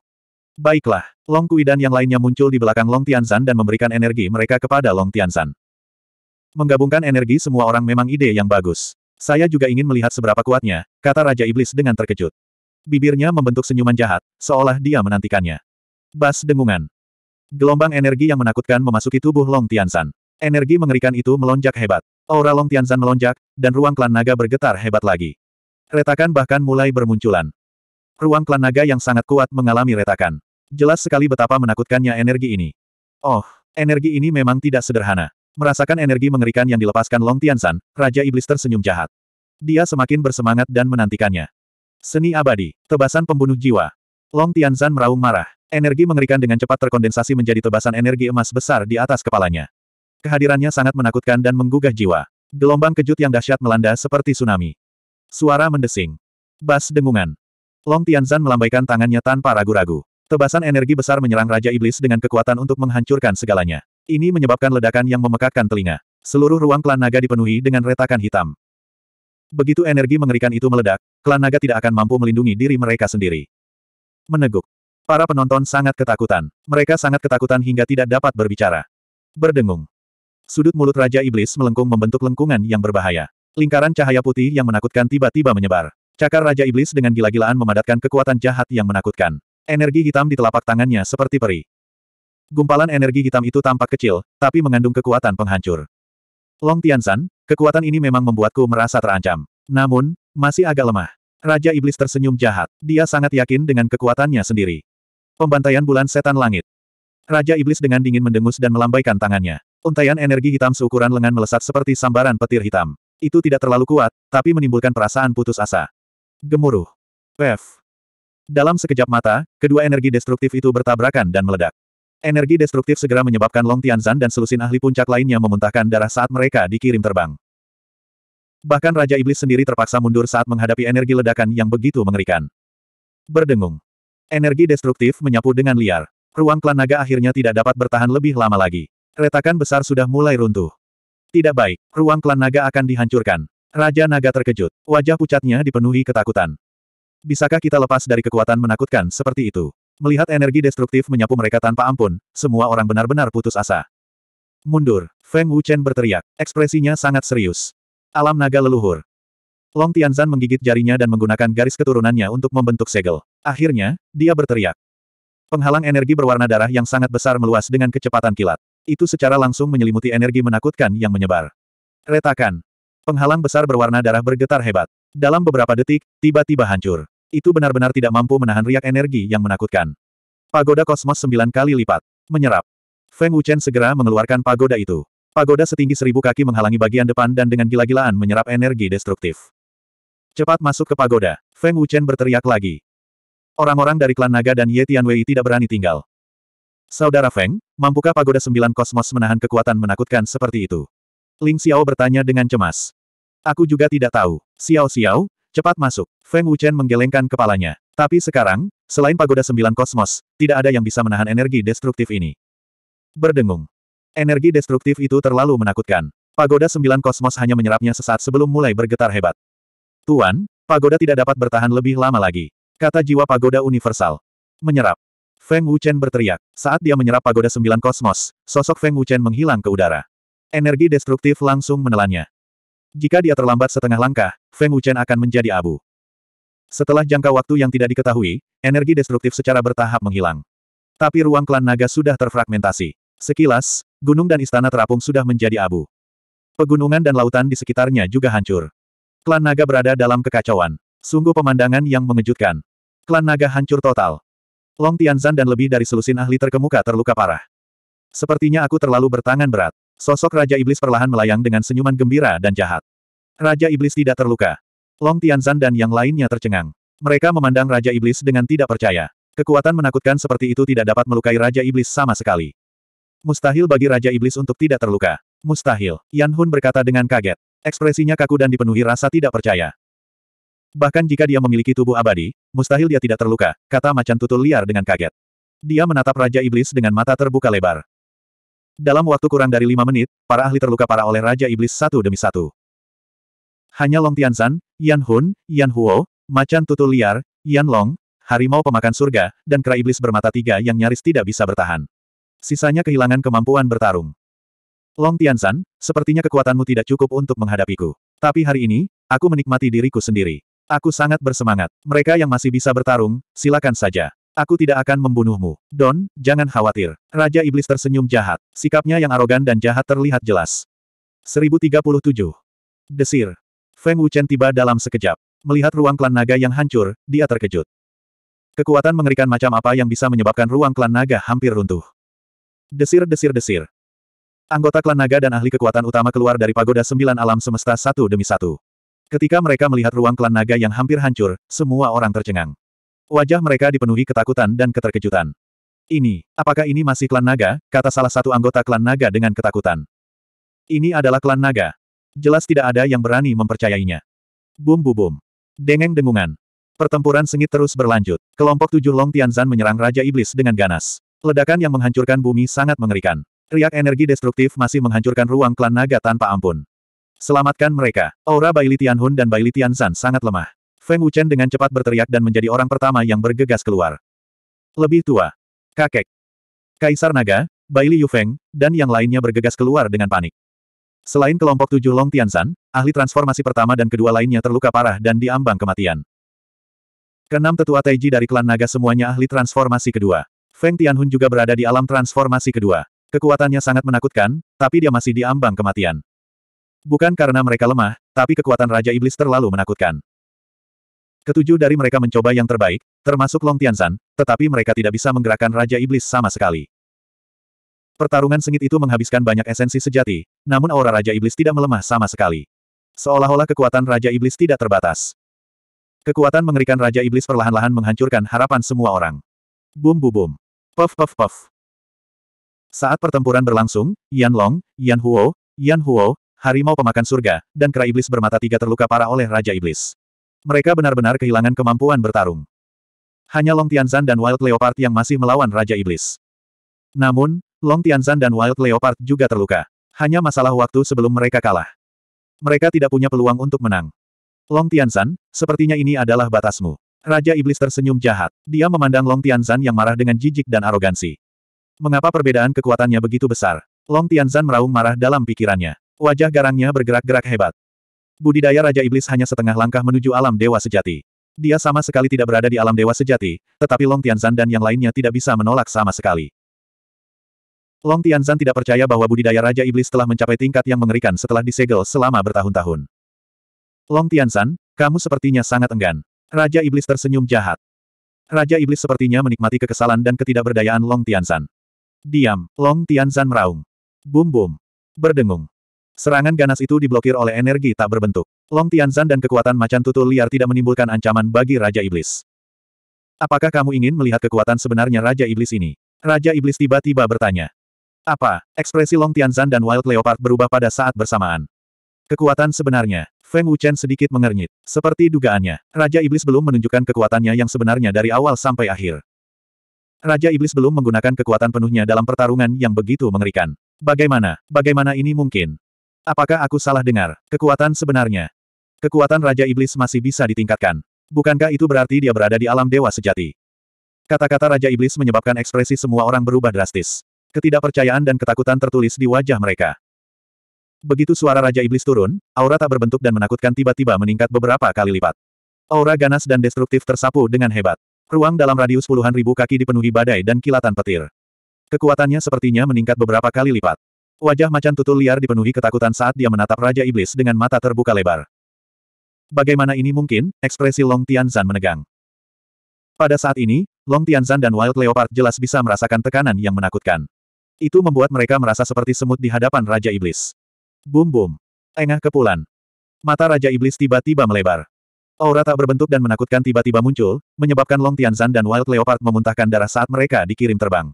Baiklah, Long Kui dan yang lainnya muncul di belakang Long Tianzan dan memberikan energi mereka kepada Long Tianzan. Menggabungkan energi semua orang memang ide yang bagus. Saya juga ingin melihat seberapa kuatnya, kata Raja Iblis dengan terkejut. Bibirnya membentuk senyuman jahat, seolah dia menantikannya. Bas dengungan. Gelombang energi yang menakutkan memasuki tubuh Long Tianzan. Energi mengerikan itu melonjak hebat. Aura Long Tianzan melonjak, dan ruang klan naga bergetar hebat lagi. Retakan bahkan mulai bermunculan. Ruang klan naga yang sangat kuat mengalami retakan. Jelas sekali betapa menakutkannya energi ini. Oh, energi ini memang tidak sederhana. Merasakan energi mengerikan yang dilepaskan Long Tianzan, Raja Iblis tersenyum jahat. Dia semakin bersemangat dan menantikannya. Seni abadi, tebasan pembunuh jiwa. Long Tianzan meraung marah. Energi mengerikan dengan cepat terkondensasi menjadi tebasan energi emas besar di atas kepalanya. Kehadirannya sangat menakutkan dan menggugah jiwa. Gelombang kejut yang dahsyat melanda seperti tsunami. Suara mendesing. Bas dengungan. Long Tianzan melambaikan tangannya tanpa ragu-ragu. Tebasan energi besar menyerang Raja Iblis dengan kekuatan untuk menghancurkan segalanya. Ini menyebabkan ledakan yang memekakkan telinga. Seluruh ruang klan naga dipenuhi dengan retakan hitam. Begitu energi mengerikan itu meledak, klan naga tidak akan mampu melindungi diri mereka sendiri. Meneguk. Para penonton sangat ketakutan. Mereka sangat ketakutan hingga tidak dapat berbicara. Berdengung. Sudut mulut Raja Iblis melengkung membentuk lengkungan yang berbahaya. Lingkaran cahaya putih yang menakutkan tiba-tiba menyebar. Cakar Raja Iblis dengan gila-gilaan memadatkan kekuatan jahat yang menakutkan. Energi hitam di telapak tangannya seperti peri. Gumpalan energi hitam itu tampak kecil, tapi mengandung kekuatan penghancur. Long Tiansan, kekuatan ini memang membuatku merasa terancam. Namun, masih agak lemah. Raja Iblis tersenyum jahat. Dia sangat yakin dengan kekuatannya sendiri. Pembantaian bulan setan langit. Raja Iblis dengan dingin mendengus dan melambaikan tangannya. Untaian energi hitam seukuran lengan melesat seperti sambaran petir hitam. Itu tidak terlalu kuat, tapi menimbulkan perasaan putus asa. Gemuruh. Pef. Dalam sekejap mata, kedua energi destruktif itu bertabrakan dan meledak. Energi destruktif segera menyebabkan Long Tianzan dan selusin ahli puncak lainnya memuntahkan darah saat mereka dikirim terbang. Bahkan Raja Iblis sendiri terpaksa mundur saat menghadapi energi ledakan yang begitu mengerikan. Berdengung. Energi destruktif menyapu dengan liar. Ruang klan naga akhirnya tidak dapat bertahan lebih lama lagi. Retakan besar sudah mulai runtuh. Tidak baik, ruang klan naga akan dihancurkan. Raja naga terkejut, wajah pucatnya dipenuhi ketakutan. Bisakah kita lepas dari kekuatan menakutkan seperti itu? Melihat energi destruktif menyapu mereka tanpa ampun, semua orang benar-benar putus asa. Mundur, Feng Wuchen berteriak, ekspresinya sangat serius. Alam naga leluhur. Long Tianzan menggigit jarinya dan menggunakan garis keturunannya untuk membentuk segel. Akhirnya, dia berteriak. Penghalang energi berwarna darah yang sangat besar meluas dengan kecepatan kilat. Itu secara langsung menyelimuti energi menakutkan yang menyebar. Retakan. Penghalang besar berwarna darah bergetar hebat. Dalam beberapa detik, tiba-tiba hancur. Itu benar-benar tidak mampu menahan riak energi yang menakutkan. Pagoda kosmos sembilan kali lipat. Menyerap. Feng Wuchen segera mengeluarkan pagoda itu. Pagoda setinggi seribu kaki menghalangi bagian depan dan dengan gila-gilaan menyerap energi destruktif. Cepat masuk ke pagoda. Feng Wuchen berteriak lagi. Orang-orang dari klan naga dan Ye Tianwei tidak berani tinggal. Saudara Feng, mampukah pagoda sembilan kosmos menahan kekuatan menakutkan seperti itu? Ling Xiao bertanya dengan cemas. Aku juga tidak tahu. Xiao Xiao, cepat masuk. Feng Wuchen menggelengkan kepalanya. Tapi sekarang, selain pagoda sembilan kosmos, tidak ada yang bisa menahan energi destruktif ini. Berdengung. Energi destruktif itu terlalu menakutkan. Pagoda sembilan kosmos hanya menyerapnya sesaat sebelum mulai bergetar hebat. Tuan, pagoda tidak dapat bertahan lebih lama lagi. Kata jiwa pagoda universal. Menyerap. Feng Wuchen berteriak. Saat dia menyerap pagoda sembilan kosmos, sosok Feng Wuchen menghilang ke udara. Energi destruktif langsung menelannya. Jika dia terlambat setengah langkah, Feng Wuchen akan menjadi abu. Setelah jangka waktu yang tidak diketahui, energi destruktif secara bertahap menghilang. Tapi ruang klan naga sudah terfragmentasi. Sekilas, gunung dan istana terapung sudah menjadi abu. Pegunungan dan lautan di sekitarnya juga hancur. Klan naga berada dalam kekacauan. Sungguh pemandangan yang mengejutkan. Klan naga hancur total. Long Tianzan dan lebih dari selusin ahli terkemuka terluka parah. Sepertinya aku terlalu bertangan berat. Sosok Raja Iblis perlahan melayang dengan senyuman gembira dan jahat. Raja Iblis tidak terluka. Long Tianzan dan yang lainnya tercengang. Mereka memandang Raja Iblis dengan tidak percaya. Kekuatan menakutkan seperti itu tidak dapat melukai Raja Iblis sama sekali. Mustahil bagi Raja Iblis untuk tidak terluka. Mustahil, Yan Hun berkata dengan kaget. Ekspresinya kaku dan dipenuhi rasa tidak percaya. Bahkan jika dia memiliki tubuh abadi, mustahil dia tidak terluka, kata macan tutul liar dengan kaget. Dia menatap Raja Iblis dengan mata terbuka lebar. Dalam waktu kurang dari lima menit, para ahli terluka parah oleh Raja Iblis satu demi satu. Hanya Long Tianzan, Yan Hun, Yan Huo, macan tutul liar, Yan Long, harimau pemakan surga, dan kera iblis bermata tiga yang nyaris tidak bisa bertahan. Sisanya kehilangan kemampuan bertarung. Long Tianzan, sepertinya kekuatanmu tidak cukup untuk menghadapiku. Tapi hari ini, aku menikmati diriku sendiri. Aku sangat bersemangat. Mereka yang masih bisa bertarung, silakan saja. Aku tidak akan membunuhmu. Don, jangan khawatir. Raja Iblis tersenyum jahat. Sikapnya yang arogan dan jahat terlihat jelas. 1037. Desir. Feng Wuchen tiba dalam sekejap. Melihat ruang klan naga yang hancur, dia terkejut. Kekuatan mengerikan macam apa yang bisa menyebabkan ruang klan naga hampir runtuh. Desir desir desir. Anggota klan naga dan ahli kekuatan utama keluar dari pagoda sembilan alam semesta satu demi satu. Ketika mereka melihat ruang klan naga yang hampir hancur, semua orang tercengang. Wajah mereka dipenuhi ketakutan dan keterkejutan. Ini, apakah ini masih klan naga? Kata salah satu anggota klan naga dengan ketakutan. Ini adalah klan naga. Jelas tidak ada yang berani mempercayainya. Bum bum bum. Dengeng dengungan. Pertempuran sengit terus berlanjut. Kelompok tujuh Long Tianzan menyerang Raja Iblis dengan ganas. Ledakan yang menghancurkan bumi sangat mengerikan. Riak energi destruktif masih menghancurkan ruang klan naga tanpa ampun. Selamatkan mereka. Aura Baili Tianhun dan Baili Tianzan sangat lemah. Feng Wuchen dengan cepat berteriak dan menjadi orang pertama yang bergegas keluar. Lebih tua. Kakek. Kaisar Naga, Baili Yufeng, dan yang lainnya bergegas keluar dengan panik. Selain kelompok tujuh Long Tianzan, ahli transformasi pertama dan kedua lainnya terluka parah dan diambang kematian. Kenam tetua Taiji dari klan Naga semuanya ahli transformasi kedua. Feng Tianhun juga berada di alam transformasi kedua. Kekuatannya sangat menakutkan, tapi dia masih diambang kematian. Bukan karena mereka lemah, tapi kekuatan Raja Iblis terlalu menakutkan. Ketujuh dari mereka mencoba yang terbaik, termasuk Long Tianzan, tetapi mereka tidak bisa menggerakkan Raja Iblis sama sekali. Pertarungan sengit itu menghabiskan banyak esensi sejati, namun aura Raja Iblis tidak melemah sama sekali. Seolah-olah kekuatan Raja Iblis tidak terbatas. Kekuatan mengerikan Raja Iblis perlahan-lahan menghancurkan harapan semua orang. Bum bum bum. Puff puff puff. Saat pertempuran berlangsung, Yan Long, Yan Huo, Yan Huo, harimau pemakan surga, dan kera iblis bermata tiga terluka parah oleh Raja Iblis. Mereka benar-benar kehilangan kemampuan bertarung. Hanya Long Tianzan dan Wild Leopard yang masih melawan Raja Iblis. Namun, Long Tianzan dan Wild Leopard juga terluka. Hanya masalah waktu sebelum mereka kalah. Mereka tidak punya peluang untuk menang. Long Tianzan, sepertinya ini adalah batasmu. Raja Iblis tersenyum jahat. Dia memandang Long Tianzan yang marah dengan jijik dan arogansi. Mengapa perbedaan kekuatannya begitu besar? Long Tianzan meraung marah dalam pikirannya. Wajah garangnya bergerak-gerak hebat. Budidaya Raja Iblis hanya setengah langkah menuju alam dewa sejati. Dia sama sekali tidak berada di alam dewa sejati, tetapi Long Tianzan dan yang lainnya tidak bisa menolak sama sekali. Long Tianzan tidak percaya bahwa budidaya Raja Iblis telah mencapai tingkat yang mengerikan setelah disegel selama bertahun-tahun. Long Tianzan, kamu sepertinya sangat enggan. Raja Iblis tersenyum jahat. Raja Iblis sepertinya menikmati kekesalan dan ketidakberdayaan Long Tianzan. Diam, Long Tianzan meraung. Bum bum. Berdengung. Serangan ganas itu diblokir oleh energi tak berbentuk. Long Tianzan dan kekuatan macan tutul liar tidak menimbulkan ancaman bagi Raja Iblis. Apakah kamu ingin melihat kekuatan sebenarnya Raja Iblis ini? Raja Iblis tiba-tiba bertanya. Apa? Ekspresi Long Tianzan dan Wild Leopard berubah pada saat bersamaan. Kekuatan sebenarnya. Feng Wuchen sedikit mengernyit. Seperti dugaannya, Raja Iblis belum menunjukkan kekuatannya yang sebenarnya dari awal sampai akhir. Raja Iblis belum menggunakan kekuatan penuhnya dalam pertarungan yang begitu mengerikan. Bagaimana, bagaimana ini mungkin? Apakah aku salah dengar? Kekuatan sebenarnya. Kekuatan Raja Iblis masih bisa ditingkatkan. Bukankah itu berarti dia berada di alam dewa sejati? Kata-kata Raja Iblis menyebabkan ekspresi semua orang berubah drastis. Ketidakpercayaan dan ketakutan tertulis di wajah mereka. Begitu suara Raja Iblis turun, aura tak berbentuk dan menakutkan tiba-tiba meningkat beberapa kali lipat. Aura ganas dan destruktif tersapu dengan hebat. Ruang dalam radius puluhan ribu kaki dipenuhi badai dan kilatan petir. Kekuatannya sepertinya meningkat beberapa kali lipat. Wajah macan tutul liar dipenuhi ketakutan saat dia menatap Raja Iblis dengan mata terbuka lebar. Bagaimana ini mungkin? Ekspresi Long Tianzan menegang. Pada saat ini, Long Tianzan dan Wild Leopard jelas bisa merasakan tekanan yang menakutkan. Itu membuat mereka merasa seperti semut di hadapan Raja Iblis. Bum bum. Engah kepulan. Mata Raja Iblis tiba-tiba melebar. Aura tak berbentuk dan menakutkan tiba-tiba muncul, menyebabkan Long Tianzan dan Wild Leopard memuntahkan darah saat mereka dikirim terbang.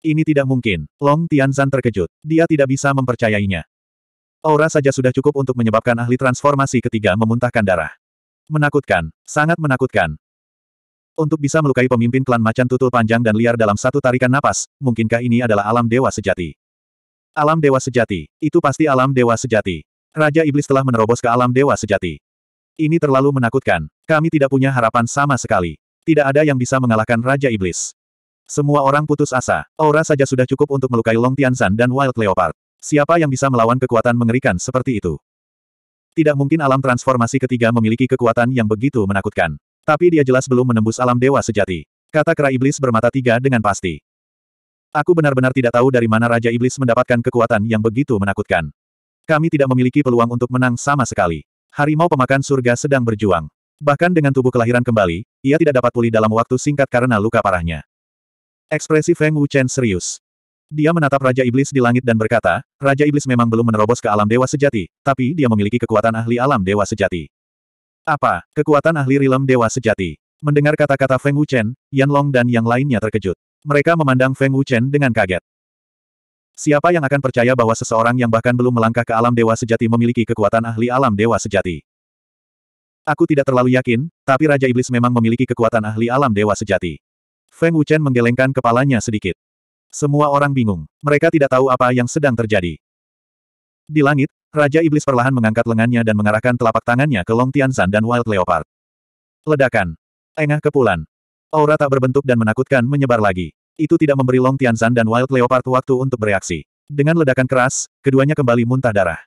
Ini tidak mungkin. Long Tianzan terkejut. Dia tidak bisa mempercayainya. Aura saja sudah cukup untuk menyebabkan ahli transformasi ketiga memuntahkan darah. Menakutkan. Sangat menakutkan. Untuk bisa melukai pemimpin klan macan tutul panjang dan liar dalam satu tarikan napas, mungkinkah ini adalah alam dewa sejati? Alam dewa sejati. Itu pasti alam dewa sejati. Raja Iblis telah menerobos ke alam dewa sejati. Ini terlalu menakutkan. Kami tidak punya harapan sama sekali. Tidak ada yang bisa mengalahkan Raja Iblis. Semua orang putus asa. Aura saja sudah cukup untuk melukai Long Tianzan dan Wild Leopard. Siapa yang bisa melawan kekuatan mengerikan seperti itu? Tidak mungkin alam transformasi ketiga memiliki kekuatan yang begitu menakutkan. Tapi dia jelas belum menembus alam dewa sejati. Kata kera iblis bermata tiga dengan pasti. Aku benar-benar tidak tahu dari mana Raja Iblis mendapatkan kekuatan yang begitu menakutkan. Kami tidak memiliki peluang untuk menang sama sekali. Harimau pemakan surga sedang berjuang. Bahkan dengan tubuh kelahiran kembali, ia tidak dapat pulih dalam waktu singkat karena luka parahnya. Ekspresi Feng Wu Chen serius. Dia menatap Raja Iblis di langit dan berkata, Raja Iblis memang belum menerobos ke alam dewa sejati, tapi dia memiliki kekuatan ahli alam dewa sejati. Apa? Kekuatan ahli rilem dewa sejati. Mendengar kata-kata Feng Wu Chen, Yan Long dan yang lainnya terkejut. Mereka memandang Feng Wu Chen dengan kaget. Siapa yang akan percaya bahwa seseorang yang bahkan belum melangkah ke alam dewa sejati memiliki kekuatan ahli alam dewa sejati? Aku tidak terlalu yakin, tapi Raja Iblis memang memiliki kekuatan ahli alam dewa sejati. Feng Wuchen menggelengkan kepalanya sedikit. Semua orang bingung. Mereka tidak tahu apa yang sedang terjadi. Di langit, Raja Iblis perlahan mengangkat lengannya dan mengarahkan telapak tangannya ke Long Tianzan dan Wild Leopard. Ledakan. Engah kepulan. Aura tak berbentuk dan menakutkan menyebar lagi. Itu tidak memberi Long Tianzan dan Wild Leopard waktu untuk bereaksi. Dengan ledakan keras, keduanya kembali muntah darah.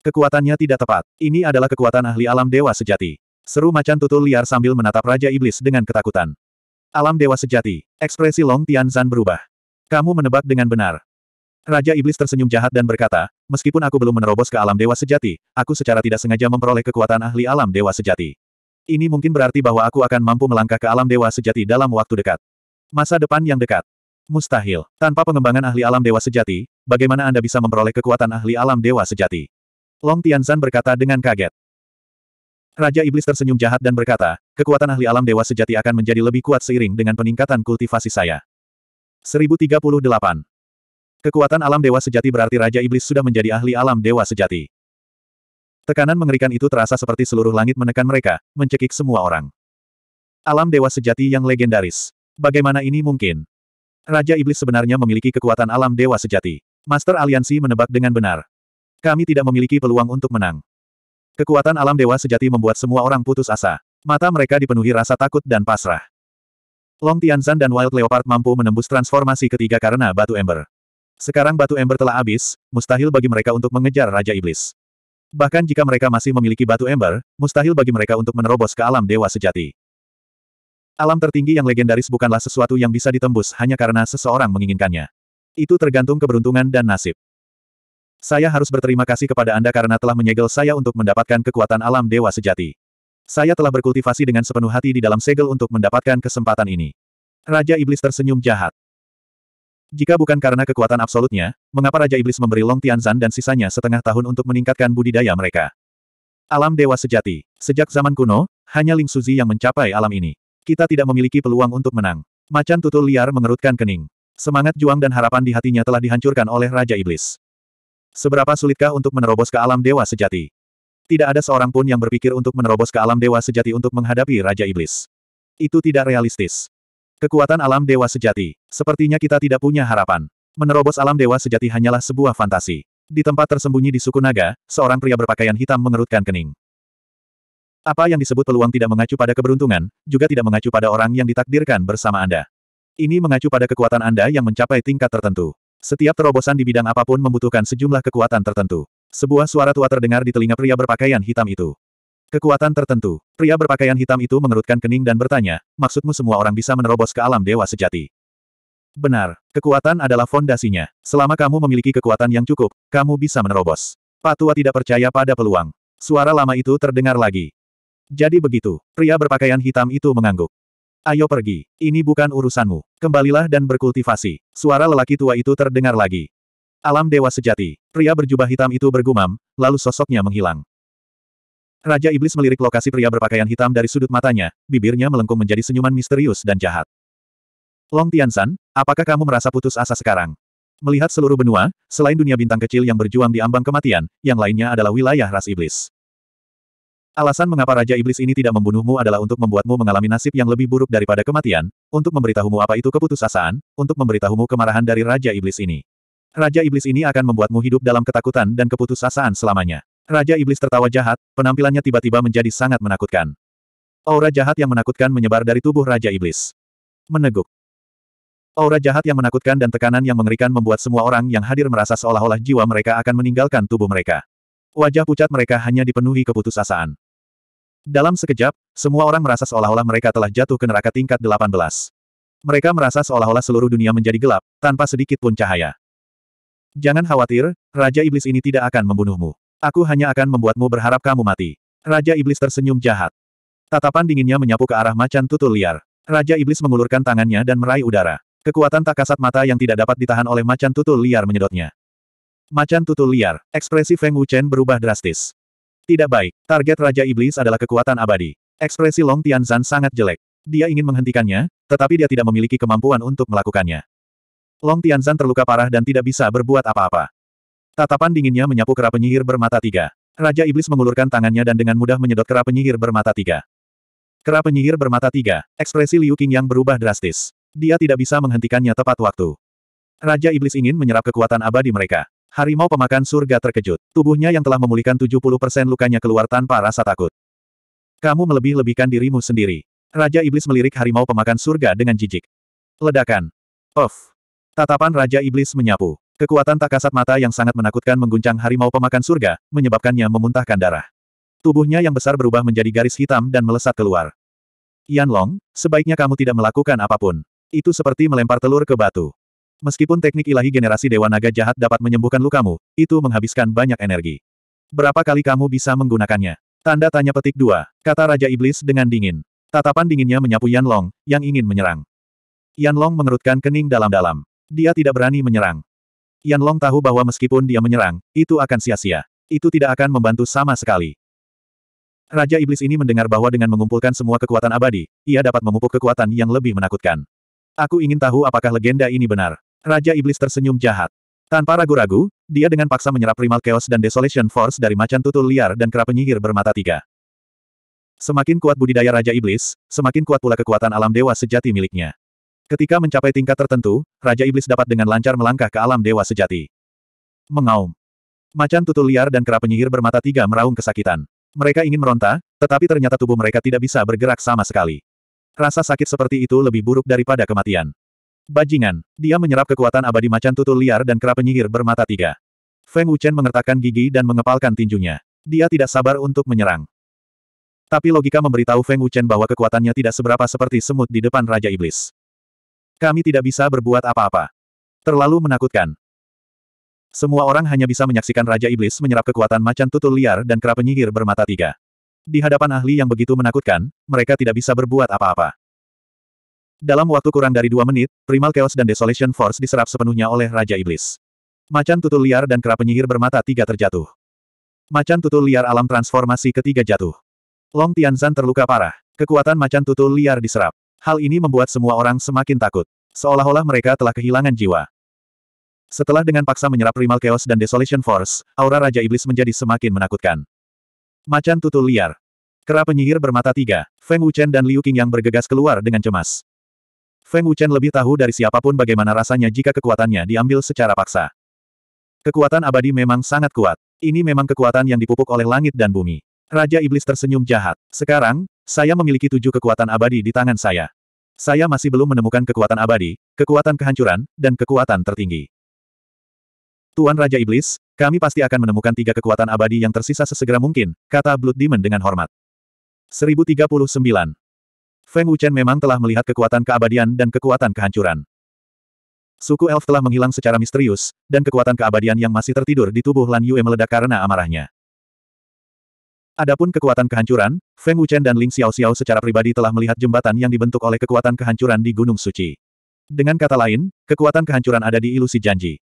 Kekuatannya tidak tepat. Ini adalah kekuatan ahli alam dewa sejati. Seru macan tutul liar sambil menatap Raja Iblis dengan ketakutan. Alam Dewa Sejati. Ekspresi Long Tianzan berubah. Kamu menebak dengan benar. Raja Iblis tersenyum jahat dan berkata, meskipun aku belum menerobos ke alam dewa sejati, aku secara tidak sengaja memperoleh kekuatan ahli alam dewa sejati. Ini mungkin berarti bahwa aku akan mampu melangkah ke alam dewa sejati dalam waktu dekat. Masa depan yang dekat. Mustahil. Tanpa pengembangan ahli alam dewa sejati, bagaimana Anda bisa memperoleh kekuatan ahli alam dewa sejati? Long Tianzan berkata dengan kaget. Raja Iblis tersenyum jahat dan berkata, Kekuatan ahli alam dewa sejati akan menjadi lebih kuat seiring dengan peningkatan kultivasi saya. 1038. Kekuatan alam dewa sejati berarti Raja Iblis sudah menjadi ahli alam dewa sejati. Tekanan mengerikan itu terasa seperti seluruh langit menekan mereka, mencekik semua orang. Alam dewa sejati yang legendaris. Bagaimana ini mungkin? Raja Iblis sebenarnya memiliki kekuatan alam dewa sejati. Master Aliansi menebak dengan benar. Kami tidak memiliki peluang untuk menang. Kekuatan alam dewa sejati membuat semua orang putus asa. Mata mereka dipenuhi rasa takut dan pasrah. Long Tianzan dan Wild Leopard mampu menembus transformasi ketiga karena batu ember. Sekarang batu ember telah habis, mustahil bagi mereka untuk mengejar Raja Iblis. Bahkan jika mereka masih memiliki batu ember, mustahil bagi mereka untuk menerobos ke alam dewa sejati. Alam tertinggi yang legendaris bukanlah sesuatu yang bisa ditembus hanya karena seseorang menginginkannya. Itu tergantung keberuntungan dan nasib. Saya harus berterima kasih kepada Anda karena telah menyegel saya untuk mendapatkan kekuatan alam dewa sejati. Saya telah berkultivasi dengan sepenuh hati di dalam segel untuk mendapatkan kesempatan ini. Raja Iblis tersenyum jahat. Jika bukan karena kekuatan absolutnya, mengapa Raja Iblis memberi Long Tianzan dan sisanya setengah tahun untuk meningkatkan budidaya mereka? Alam Dewa Sejati. Sejak zaman kuno, hanya Ling Suzi yang mencapai alam ini. Kita tidak memiliki peluang untuk menang. Macan tutul liar mengerutkan kening. Semangat juang dan harapan di hatinya telah dihancurkan oleh Raja Iblis. Seberapa sulitkah untuk menerobos ke alam dewa sejati? Tidak ada seorang pun yang berpikir untuk menerobos ke alam dewa sejati untuk menghadapi Raja Iblis. Itu tidak realistis. Kekuatan alam dewa sejati. Sepertinya kita tidak punya harapan. Menerobos alam dewa sejati hanyalah sebuah fantasi. Di tempat tersembunyi di suku naga, seorang pria berpakaian hitam mengerutkan kening. Apa yang disebut peluang tidak mengacu pada keberuntungan, juga tidak mengacu pada orang yang ditakdirkan bersama Anda. Ini mengacu pada kekuatan Anda yang mencapai tingkat tertentu. Setiap terobosan di bidang apapun membutuhkan sejumlah kekuatan tertentu. Sebuah suara tua terdengar di telinga pria berpakaian hitam itu. Kekuatan tertentu. Pria berpakaian hitam itu mengerutkan kening dan bertanya, maksudmu semua orang bisa menerobos ke alam dewa sejati? Benar, kekuatan adalah fondasinya. Selama kamu memiliki kekuatan yang cukup, kamu bisa menerobos. Patua tidak percaya pada peluang. Suara lama itu terdengar lagi. Jadi begitu, pria berpakaian hitam itu mengangguk. Ayo pergi. Ini bukan urusanmu. Kembalilah dan berkultivasi. Suara lelaki tua itu terdengar lagi. Alam dewa sejati. Pria berjubah hitam itu bergumam, lalu sosoknya menghilang. Raja Iblis melirik lokasi pria berpakaian hitam dari sudut matanya, bibirnya melengkung menjadi senyuman misterius dan jahat. Long Tiansan, apakah kamu merasa putus asa sekarang? Melihat seluruh benua, selain dunia bintang kecil yang berjuang di ambang kematian, yang lainnya adalah wilayah ras iblis. Alasan mengapa Raja Iblis ini tidak membunuhmu adalah untuk membuatmu mengalami nasib yang lebih buruk daripada kematian, untuk memberitahumu apa itu keputusasaan, untuk memberitahumu kemarahan dari Raja Iblis ini. Raja Iblis ini akan membuatmu hidup dalam ketakutan dan keputusasaan selamanya. Raja Iblis tertawa jahat, penampilannya tiba-tiba menjadi sangat menakutkan. Aura jahat yang menakutkan menyebar dari tubuh Raja Iblis. Meneguk. Aura jahat yang menakutkan dan tekanan yang mengerikan membuat semua orang yang hadir merasa seolah-olah jiwa mereka akan meninggalkan tubuh mereka. Wajah pucat mereka hanya dipenuhi keputusasaan. Dalam sekejap, semua orang merasa seolah-olah mereka telah jatuh ke neraka tingkat 18. Mereka merasa seolah-olah seluruh dunia menjadi gelap, tanpa sedikit pun cahaya. Jangan khawatir, Raja Iblis ini tidak akan membunuhmu. Aku hanya akan membuatmu berharap kamu mati. Raja Iblis tersenyum jahat. Tatapan dinginnya menyapu ke arah macan tutul liar. Raja Iblis mengulurkan tangannya dan meraih udara. Kekuatan tak kasat mata yang tidak dapat ditahan oleh macan tutul liar menyedotnya. Macan tutul liar, ekspresi Feng Wuchen berubah drastis. Tidak baik. Target Raja Iblis adalah kekuatan abadi. Ekspresi Long Tianzan sangat jelek. Dia ingin menghentikannya, tetapi dia tidak memiliki kemampuan untuk melakukannya. Long Tianzan terluka parah dan tidak bisa berbuat apa-apa. Tatapan dinginnya menyapu kera penyihir bermata tiga. Raja Iblis mengulurkan tangannya dan dengan mudah menyedot kera penyihir bermata tiga. Kera penyihir bermata tiga, ekspresi Liu Qing yang berubah drastis. Dia tidak bisa menghentikannya tepat waktu. Raja Iblis ingin menyerap kekuatan abadi mereka. Harimau pemakan surga terkejut. Tubuhnya yang telah memulihkan 70% lukanya keluar tanpa rasa takut. Kamu melebih-lebihkan dirimu sendiri. Raja Iblis melirik harimau pemakan surga dengan jijik. Ledakan. Of. Tatapan Raja Iblis menyapu. Kekuatan tak kasat mata yang sangat menakutkan mengguncang harimau pemakan surga, menyebabkannya memuntahkan darah. Tubuhnya yang besar berubah menjadi garis hitam dan melesat keluar. Yan Long, sebaiknya kamu tidak melakukan apapun. Itu seperti melempar telur ke batu. Meskipun teknik ilahi generasi Dewa Naga jahat dapat menyembuhkan lukamu, itu menghabiskan banyak energi. Berapa kali kamu bisa menggunakannya? Tanda tanya petik dua, kata Raja Iblis dengan dingin. Tatapan dinginnya menyapu Yan Long, yang ingin menyerang. Yan Long mengerutkan kening dalam-dalam. Dia tidak berani menyerang. Yan Long tahu bahwa meskipun dia menyerang, itu akan sia-sia. Itu tidak akan membantu sama sekali. Raja Iblis ini mendengar bahwa dengan mengumpulkan semua kekuatan abadi, ia dapat memupuk kekuatan yang lebih menakutkan. Aku ingin tahu apakah legenda ini benar. Raja Iblis tersenyum jahat. Tanpa ragu-ragu, dia dengan paksa menyerap primal chaos dan desolation force dari macan tutul liar dan kera penyihir bermata tiga. Semakin kuat budidaya Raja Iblis, semakin kuat pula kekuatan alam dewa sejati miliknya. Ketika mencapai tingkat tertentu, Raja Iblis dapat dengan lancar melangkah ke alam dewa sejati. Mengaum. Macan tutul liar dan kera penyihir bermata tiga meraung kesakitan. Mereka ingin meronta, tetapi ternyata tubuh mereka tidak bisa bergerak sama sekali. Rasa sakit seperti itu lebih buruk daripada kematian. Bajingan. Dia menyerap kekuatan abadi macan tutul liar dan kera penyihir bermata tiga. Feng Wuchen mengertakkan gigi dan mengepalkan tinjunya. Dia tidak sabar untuk menyerang. Tapi logika memberitahu Feng Wuchen bahwa kekuatannya tidak seberapa seperti semut di depan Raja Iblis. Kami tidak bisa berbuat apa-apa. Terlalu menakutkan. Semua orang hanya bisa menyaksikan Raja Iblis menyerap kekuatan macan tutul liar dan kera penyihir bermata tiga. Di hadapan ahli yang begitu menakutkan, mereka tidak bisa berbuat apa-apa. Dalam waktu kurang dari dua menit, Primal Chaos dan Desolation Force diserap sepenuhnya oleh Raja Iblis. Macan tutul liar dan kera penyihir bermata tiga terjatuh. Macan tutul liar alam transformasi ketiga jatuh. Long Tianzan terluka parah. Kekuatan macan tutul liar diserap. Hal ini membuat semua orang semakin takut. Seolah-olah mereka telah kehilangan jiwa. Setelah dengan paksa menyerap Primal Chaos dan Desolation Force, aura Raja Iblis menjadi semakin menakutkan. Macan tutul liar. Kera penyihir bermata tiga, Feng Wuchen dan Liu Qing yang bergegas keluar dengan cemas. Feng Wuchen lebih tahu dari siapapun bagaimana rasanya jika kekuatannya diambil secara paksa. Kekuatan abadi memang sangat kuat. Ini memang kekuatan yang dipupuk oleh langit dan bumi. Raja Iblis tersenyum jahat. Sekarang, saya memiliki tujuh kekuatan abadi di tangan saya. Saya masih belum menemukan kekuatan abadi, kekuatan kehancuran, dan kekuatan tertinggi. Tuan Raja Iblis, kami pasti akan menemukan tiga kekuatan abadi yang tersisa sesegera mungkin, kata Blood Demon dengan hormat. 1039. Feng Wuchen memang telah melihat kekuatan keabadian dan kekuatan kehancuran. Suku elf telah menghilang secara misterius, dan kekuatan keabadian yang masih tertidur di tubuh Lan Yue meledak karena amarahnya. Adapun kekuatan kehancuran, Feng Wuchen dan Ling Xiao Xiao secara pribadi telah melihat jembatan yang dibentuk oleh kekuatan kehancuran di Gunung Suci. Dengan kata lain, kekuatan kehancuran ada di ilusi janji.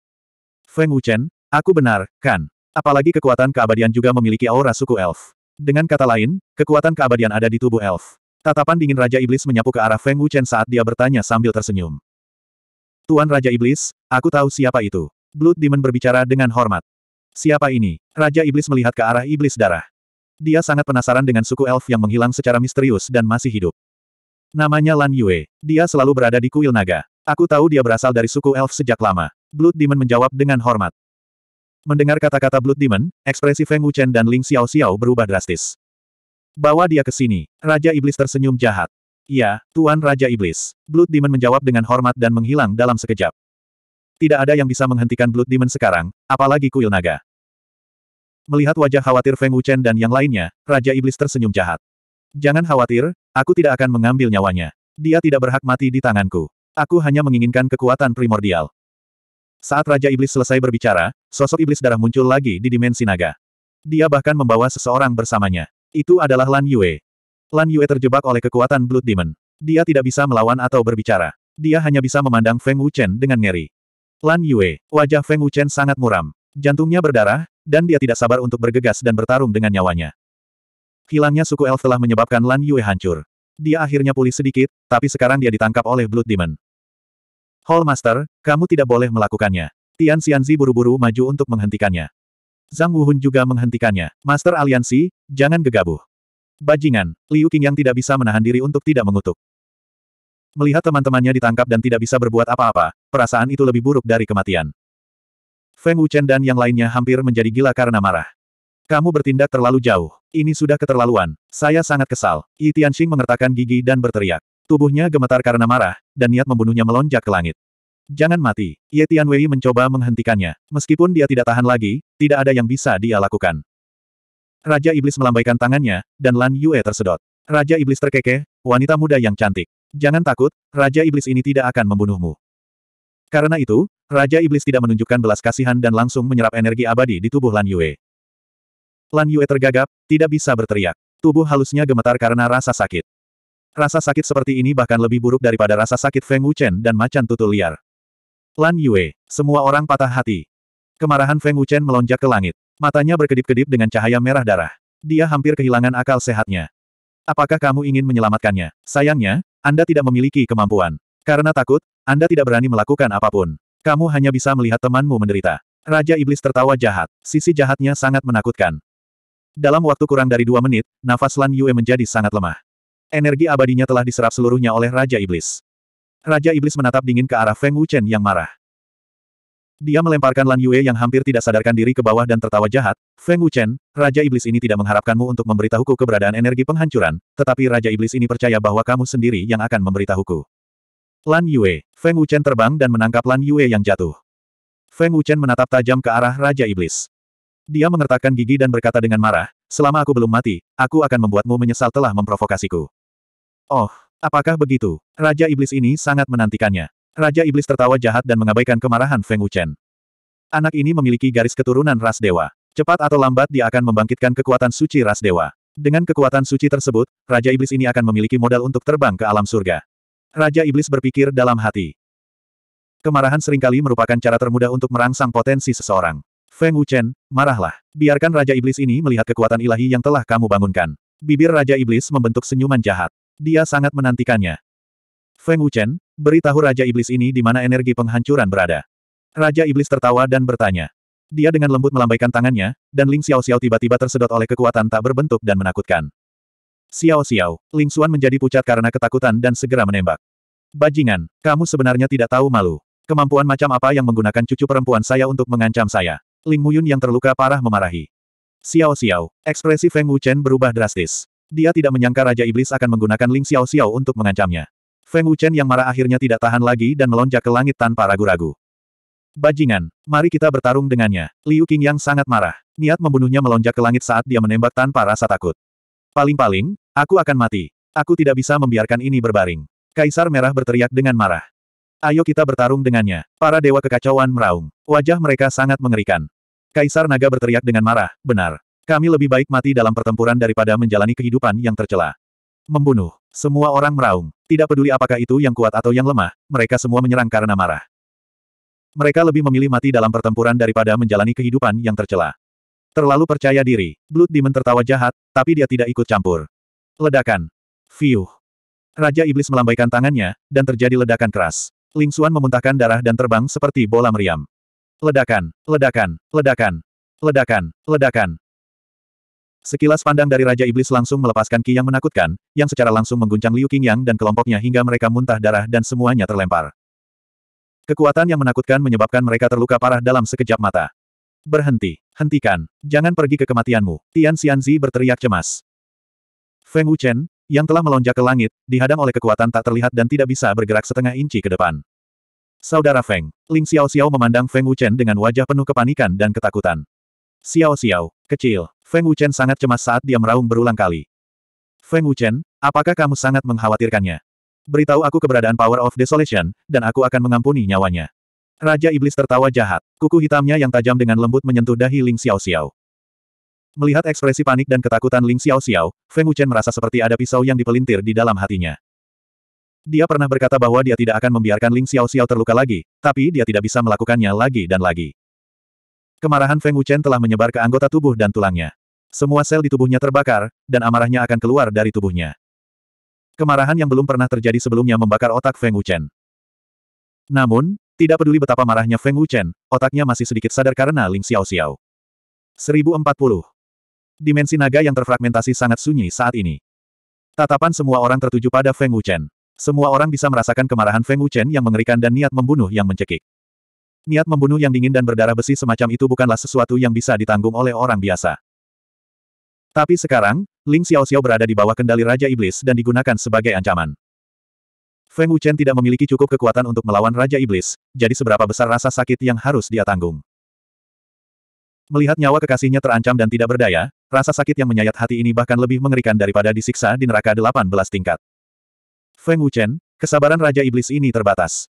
Feng Wuchen, aku benar, kan? Apalagi kekuatan keabadian juga memiliki aura suku elf. Dengan kata lain, kekuatan keabadian ada di tubuh elf. Tatapan dingin Raja Iblis menyapu ke arah Feng Wuchen saat dia bertanya sambil tersenyum. Tuan Raja Iblis, aku tahu siapa itu. Blood Demon berbicara dengan hormat. Siapa ini? Raja Iblis melihat ke arah Iblis Darah. Dia sangat penasaran dengan suku elf yang menghilang secara misterius dan masih hidup. Namanya Lan Yue. Dia selalu berada di kuil naga. Aku tahu dia berasal dari suku elf sejak lama. Blood Demon menjawab dengan hormat. Mendengar kata-kata Blood Demon, ekspresi Feng Wuchen dan Ling Xiao Xiao berubah drastis. Bawa dia ke sini. Raja Iblis tersenyum jahat. Ya, Tuan Raja Iblis. Blood Demon menjawab dengan hormat dan menghilang dalam sekejap. Tidak ada yang bisa menghentikan Blood Demon sekarang, apalagi kuil naga. Melihat wajah khawatir Feng Wuchen dan yang lainnya, Raja Iblis tersenyum jahat. Jangan khawatir, aku tidak akan mengambil nyawanya. Dia tidak berhak mati di tanganku. Aku hanya menginginkan kekuatan primordial. Saat Raja Iblis selesai berbicara, sosok iblis darah muncul lagi di dimensi naga. Dia bahkan membawa seseorang bersamanya. Itu adalah Lan Yue. Lan Yue terjebak oleh kekuatan Blood Demon. Dia tidak bisa melawan atau berbicara. Dia hanya bisa memandang Feng Wuchen dengan ngeri. Lan Yue, wajah Feng Wuchen sangat muram. Jantungnya berdarah, dan dia tidak sabar untuk bergegas dan bertarung dengan nyawanya. Hilangnya suku elf telah menyebabkan Lan Yue hancur. Dia akhirnya pulih sedikit, tapi sekarang dia ditangkap oleh Blood Demon. Hall Master, kamu tidak boleh melakukannya. Tian Xianzi buru-buru maju untuk menghentikannya. Zhang Wuhun juga menghentikannya. Master Aliansi, jangan gegabah. Bajingan, Liu Qing yang tidak bisa menahan diri untuk tidak mengutuk. Melihat teman-temannya ditangkap dan tidak bisa berbuat apa-apa, perasaan itu lebih buruk dari kematian. Feng Wuchen dan yang lainnya hampir menjadi gila karena marah. Kamu bertindak terlalu jauh. Ini sudah keterlaluan. Saya sangat kesal. Yi Tianxing mengertakkan gigi dan berteriak. Tubuhnya gemetar karena marah, dan niat membunuhnya melonjak ke langit. Jangan mati. Ye Tianwei mencoba menghentikannya. Meskipun dia tidak tahan lagi, tidak ada yang bisa dia lakukan. Raja Iblis melambaikan tangannya, dan Lan Yue tersedot. Raja Iblis terkekeh, wanita muda yang cantik. Jangan takut, Raja Iblis ini tidak akan membunuhmu. Karena itu, Raja Iblis tidak menunjukkan belas kasihan dan langsung menyerap energi abadi di tubuh Lan Yue. Lan Yue tergagap, tidak bisa berteriak. Tubuh halusnya gemetar karena rasa sakit. Rasa sakit seperti ini bahkan lebih buruk daripada rasa sakit Feng Wuchen dan macan tutul liar. Lan Yue, semua orang patah hati. Kemarahan Feng Wuchen melonjak ke langit. Matanya berkedip-kedip dengan cahaya merah darah. Dia hampir kehilangan akal sehatnya. Apakah kamu ingin menyelamatkannya? Sayangnya, Anda tidak memiliki kemampuan. Karena takut, Anda tidak berani melakukan apapun. Kamu hanya bisa melihat temanmu menderita. Raja Iblis tertawa jahat. Sisi jahatnya sangat menakutkan. Dalam waktu kurang dari dua menit, nafas Lan Yue menjadi sangat lemah. Energi abadinya telah diserap seluruhnya oleh Raja Iblis. Raja Iblis menatap dingin ke arah Feng Wuchen yang marah. Dia melemparkan Lan Yue yang hampir tidak sadarkan diri ke bawah dan tertawa jahat, Feng Wuchen, Raja Iblis ini tidak mengharapkanmu untuk memberitahuku keberadaan energi penghancuran, tetapi Raja Iblis ini percaya bahwa kamu sendiri yang akan memberitahuku. Lan Yue, Feng Wuchen terbang dan menangkap Lan Yue yang jatuh. Feng Wuchen menatap tajam ke arah Raja Iblis. Dia mengertakkan gigi dan berkata dengan marah, selama aku belum mati, aku akan membuatmu menyesal telah memprovokasiku. Oh, Apakah begitu? Raja Iblis ini sangat menantikannya. Raja Iblis tertawa jahat dan mengabaikan kemarahan Feng Wuchen. Anak ini memiliki garis keturunan ras dewa. Cepat atau lambat dia akan membangkitkan kekuatan suci ras dewa. Dengan kekuatan suci tersebut, Raja Iblis ini akan memiliki modal untuk terbang ke alam surga. Raja Iblis berpikir dalam hati. Kemarahan seringkali merupakan cara termudah untuk merangsang potensi seseorang. Feng Wuchen, marahlah. Biarkan Raja Iblis ini melihat kekuatan ilahi yang telah kamu bangunkan. Bibir Raja Iblis membentuk senyuman jahat. Dia sangat menantikannya. Feng Wuchen, beritahu Raja Iblis ini di mana energi penghancuran berada. Raja Iblis tertawa dan bertanya. Dia dengan lembut melambaikan tangannya, dan Ling Xiao Xiao tiba-tiba tersedot oleh kekuatan tak berbentuk dan menakutkan. Xiao Xiao, Ling Xuan menjadi pucat karena ketakutan dan segera menembak. Bajingan, kamu sebenarnya tidak tahu malu. Kemampuan macam apa yang menggunakan cucu perempuan saya untuk mengancam saya? Ling Muyun yang terluka parah memarahi. Xiao Xiao, ekspresi Feng Wuchen berubah drastis. Dia tidak menyangka Raja Iblis akan menggunakan Ling Xiao Xiao untuk mengancamnya. Feng Wuchen yang marah akhirnya tidak tahan lagi dan melonjak ke langit tanpa ragu-ragu. Bajingan, mari kita bertarung dengannya. Liu Qing yang sangat marah. Niat membunuhnya melonjak ke langit saat dia menembak tanpa rasa takut. Paling-paling, aku akan mati. Aku tidak bisa membiarkan ini berbaring. Kaisar Merah berteriak dengan marah. Ayo kita bertarung dengannya. Para dewa kekacauan meraung. Wajah mereka sangat mengerikan. Kaisar Naga berteriak dengan marah, benar. Kami lebih baik mati dalam pertempuran daripada menjalani kehidupan yang tercela. Membunuh. Semua orang meraung. Tidak peduli apakah itu yang kuat atau yang lemah, mereka semua menyerang karena marah. Mereka lebih memilih mati dalam pertempuran daripada menjalani kehidupan yang tercela. Terlalu percaya diri. Blood Demon tertawa jahat, tapi dia tidak ikut campur. Ledakan. Fiuh. Raja Iblis melambaikan tangannya, dan terjadi ledakan keras. Ling Xuan memuntahkan darah dan terbang seperti bola meriam. Ledakan, ledakan, ledakan, ledakan, ledakan. Sekilas pandang dari Raja Iblis langsung melepaskan ki yang menakutkan, yang secara langsung mengguncang Liu Qingyang dan kelompoknya hingga mereka muntah darah dan semuanya terlempar. Kekuatan yang menakutkan menyebabkan mereka terluka parah dalam sekejap mata. Berhenti. Hentikan. Jangan pergi ke kematianmu. Tian Xianzi berteriak cemas. Feng Wuchen, yang telah melonjak ke langit, dihadang oleh kekuatan tak terlihat dan tidak bisa bergerak setengah inci ke depan. Saudara Feng, Ling Xiao Xiao memandang Feng Wuchen dengan wajah penuh kepanikan dan ketakutan. Xiao Xiao, kecil, Feng Wuchen sangat cemas saat dia meraung berulang kali. Feng Wuchen, apakah kamu sangat mengkhawatirkannya? Beritahu aku keberadaan Power of Desolation, dan aku akan mengampuni nyawanya. Raja Iblis tertawa jahat, kuku hitamnya yang tajam dengan lembut menyentuh dahi Ling Xiao Xiao. Melihat ekspresi panik dan ketakutan Ling Xiao Xiao, Feng Wuchen merasa seperti ada pisau yang dipelintir di dalam hatinya. Dia pernah berkata bahwa dia tidak akan membiarkan Ling Xiao Xiao terluka lagi, tapi dia tidak bisa melakukannya lagi dan lagi. Kemarahan Feng Wuchen telah menyebar ke anggota tubuh dan tulangnya. Semua sel di tubuhnya terbakar, dan amarahnya akan keluar dari tubuhnya. Kemarahan yang belum pernah terjadi sebelumnya membakar otak Feng Wuchen. Namun, tidak peduli betapa marahnya Feng Wuchen, otaknya masih sedikit sadar karena Ling Xiao Xiao. 1040. Dimensi naga yang terfragmentasi sangat sunyi saat ini. Tatapan semua orang tertuju pada Feng Wuchen. Semua orang bisa merasakan kemarahan Feng Wuchen yang mengerikan dan niat membunuh yang mencekik. Niat membunuh yang dingin dan berdarah besi semacam itu bukanlah sesuatu yang bisa ditanggung oleh orang biasa. Tapi sekarang, Ling Xiao Xiao berada di bawah kendali Raja Iblis dan digunakan sebagai ancaman. Feng Wuchen tidak memiliki cukup kekuatan untuk melawan Raja Iblis, jadi seberapa besar rasa sakit yang harus dia tanggung. Melihat nyawa kekasihnya terancam dan tidak berdaya, rasa sakit yang menyayat hati ini bahkan lebih mengerikan daripada disiksa di neraka 18 tingkat. Feng Wuchen, kesabaran Raja Iblis ini terbatas.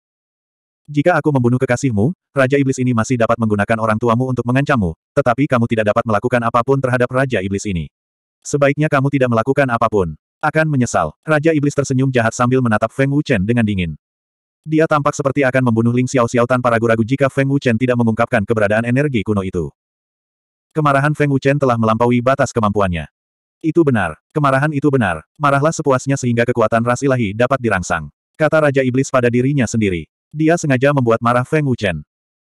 Jika aku membunuh kekasihmu, Raja Iblis ini masih dapat menggunakan orang tuamu untuk mengancammu, tetapi kamu tidak dapat melakukan apapun terhadap Raja Iblis ini. Sebaiknya kamu tidak melakukan apapun. Akan menyesal. Raja Iblis tersenyum jahat sambil menatap Feng Wuchen dengan dingin. Dia tampak seperti akan membunuh Ling Xiao Xiao tanpa ragu-ragu jika Feng Wuchen tidak mengungkapkan keberadaan energi kuno itu. Kemarahan Feng Wuchen telah melampaui batas kemampuannya. Itu benar. Kemarahan itu benar. Marahlah sepuasnya sehingga kekuatan ras ilahi dapat dirangsang. Kata Raja Iblis pada dirinya sendiri. Dia sengaja membuat marah Feng Wuchen.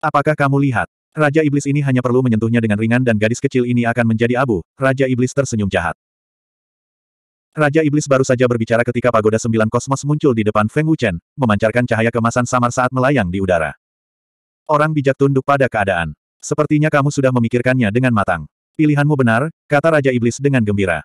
Apakah kamu lihat? Raja Iblis ini hanya perlu menyentuhnya dengan ringan dan gadis kecil ini akan menjadi abu. Raja Iblis tersenyum jahat. Raja Iblis baru saja berbicara ketika pagoda sembilan kosmos muncul di depan Feng Wuchen, memancarkan cahaya kemasan samar saat melayang di udara. Orang bijak tunduk pada keadaan. Sepertinya kamu sudah memikirkannya dengan matang. Pilihanmu benar, kata Raja Iblis dengan gembira.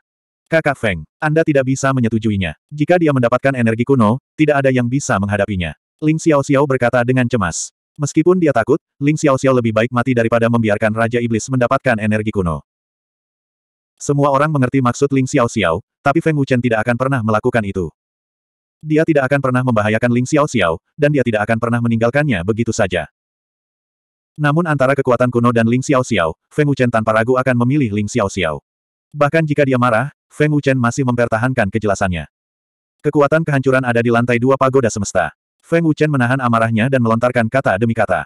Kakak Feng, Anda tidak bisa menyetujuinya. Jika dia mendapatkan energi kuno, tidak ada yang bisa menghadapinya. Ling Xiao Xiao berkata dengan cemas. Meskipun dia takut, Ling Xiao Xiao lebih baik mati daripada membiarkan Raja Iblis mendapatkan energi kuno. Semua orang mengerti maksud Ling Xiao Xiao, tapi Feng Wuchen tidak akan pernah melakukan itu. Dia tidak akan pernah membahayakan Ling Xiao Xiao, dan dia tidak akan pernah meninggalkannya begitu saja. Namun antara kekuatan kuno dan Ling Xiao Xiao, Feng Wuchen tanpa ragu akan memilih Ling Xiao Xiao. Bahkan jika dia marah, Feng Wuchen masih mempertahankan kejelasannya. Kekuatan kehancuran ada di lantai dua pagoda semesta. Feng Wuchen menahan amarahnya dan melontarkan kata demi kata.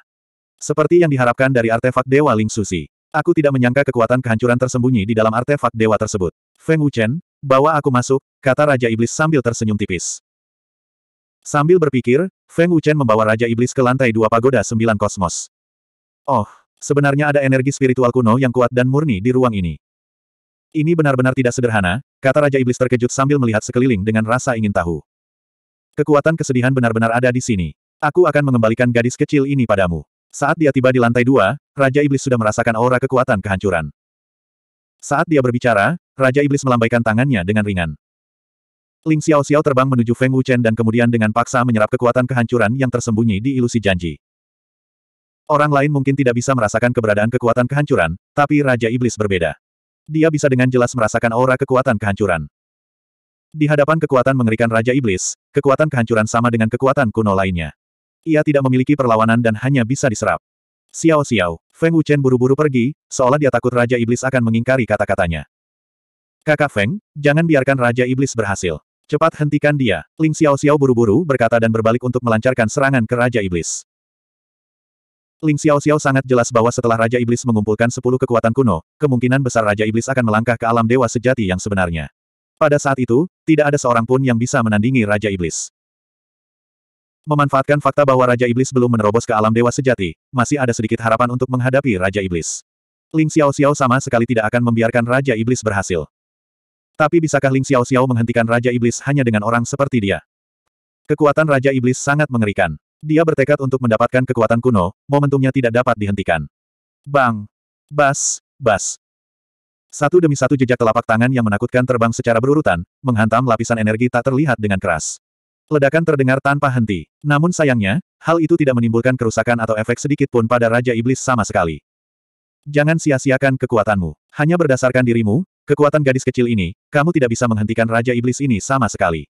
Seperti yang diharapkan dari artefak Dewa Ling Susi. Aku tidak menyangka kekuatan kehancuran tersembunyi di dalam artefak dewa tersebut. Feng Wuchen, bawa aku masuk, kata Raja Iblis sambil tersenyum tipis. Sambil berpikir, Feng Wuchen membawa Raja Iblis ke lantai dua pagoda sembilan kosmos. Oh, sebenarnya ada energi spiritual kuno yang kuat dan murni di ruang ini. Ini benar-benar tidak sederhana, kata Raja Iblis terkejut sambil melihat sekeliling dengan rasa ingin tahu. Kekuatan kesedihan benar-benar ada di sini. Aku akan mengembalikan gadis kecil ini padamu. Saat dia tiba di lantai dua, Raja Iblis sudah merasakan aura kekuatan kehancuran. Saat dia berbicara, Raja Iblis melambaikan tangannya dengan ringan. Ling Xiao Xiao terbang menuju Feng Wuchen dan kemudian dengan paksa menyerap kekuatan kehancuran yang tersembunyi di ilusi janji. Orang lain mungkin tidak bisa merasakan keberadaan kekuatan kehancuran, tapi Raja Iblis berbeda. Dia bisa dengan jelas merasakan aura kekuatan kehancuran. Di hadapan kekuatan mengerikan Raja Iblis, kekuatan kehancuran sama dengan kekuatan kuno lainnya. Ia tidak memiliki perlawanan dan hanya bisa diserap. Xiao Xiao, Feng Wuchen buru-buru pergi, seolah dia takut Raja Iblis akan mengingkari kata-katanya. Kakak Feng, jangan biarkan Raja Iblis berhasil. Cepat hentikan dia. Ling Xiao Xiao buru-buru berkata dan berbalik untuk melancarkan serangan ke Raja Iblis. Ling Xiao Xiao sangat jelas bahwa setelah Raja Iblis mengumpulkan sepuluh kekuatan kuno, kemungkinan besar Raja Iblis akan melangkah ke alam dewa sejati yang sebenarnya. Pada saat itu, tidak ada seorang pun yang bisa menandingi Raja Iblis. Memanfaatkan fakta bahwa Raja Iblis belum menerobos ke alam dewa sejati, masih ada sedikit harapan untuk menghadapi Raja Iblis. Ling Xiao Xiao sama sekali tidak akan membiarkan Raja Iblis berhasil. Tapi bisakah Ling Xiao Xiao menghentikan Raja Iblis hanya dengan orang seperti dia? Kekuatan Raja Iblis sangat mengerikan. Dia bertekad untuk mendapatkan kekuatan kuno, momentumnya tidak dapat dihentikan. Bang! Bas! Bas! Satu demi satu jejak telapak tangan yang menakutkan terbang secara berurutan, menghantam lapisan energi tak terlihat dengan keras. Ledakan terdengar tanpa henti. Namun sayangnya, hal itu tidak menimbulkan kerusakan atau efek sedikit pun pada Raja Iblis sama sekali. Jangan sia-siakan kekuatanmu. Hanya berdasarkan dirimu, kekuatan gadis kecil ini, kamu tidak bisa menghentikan Raja Iblis ini sama sekali.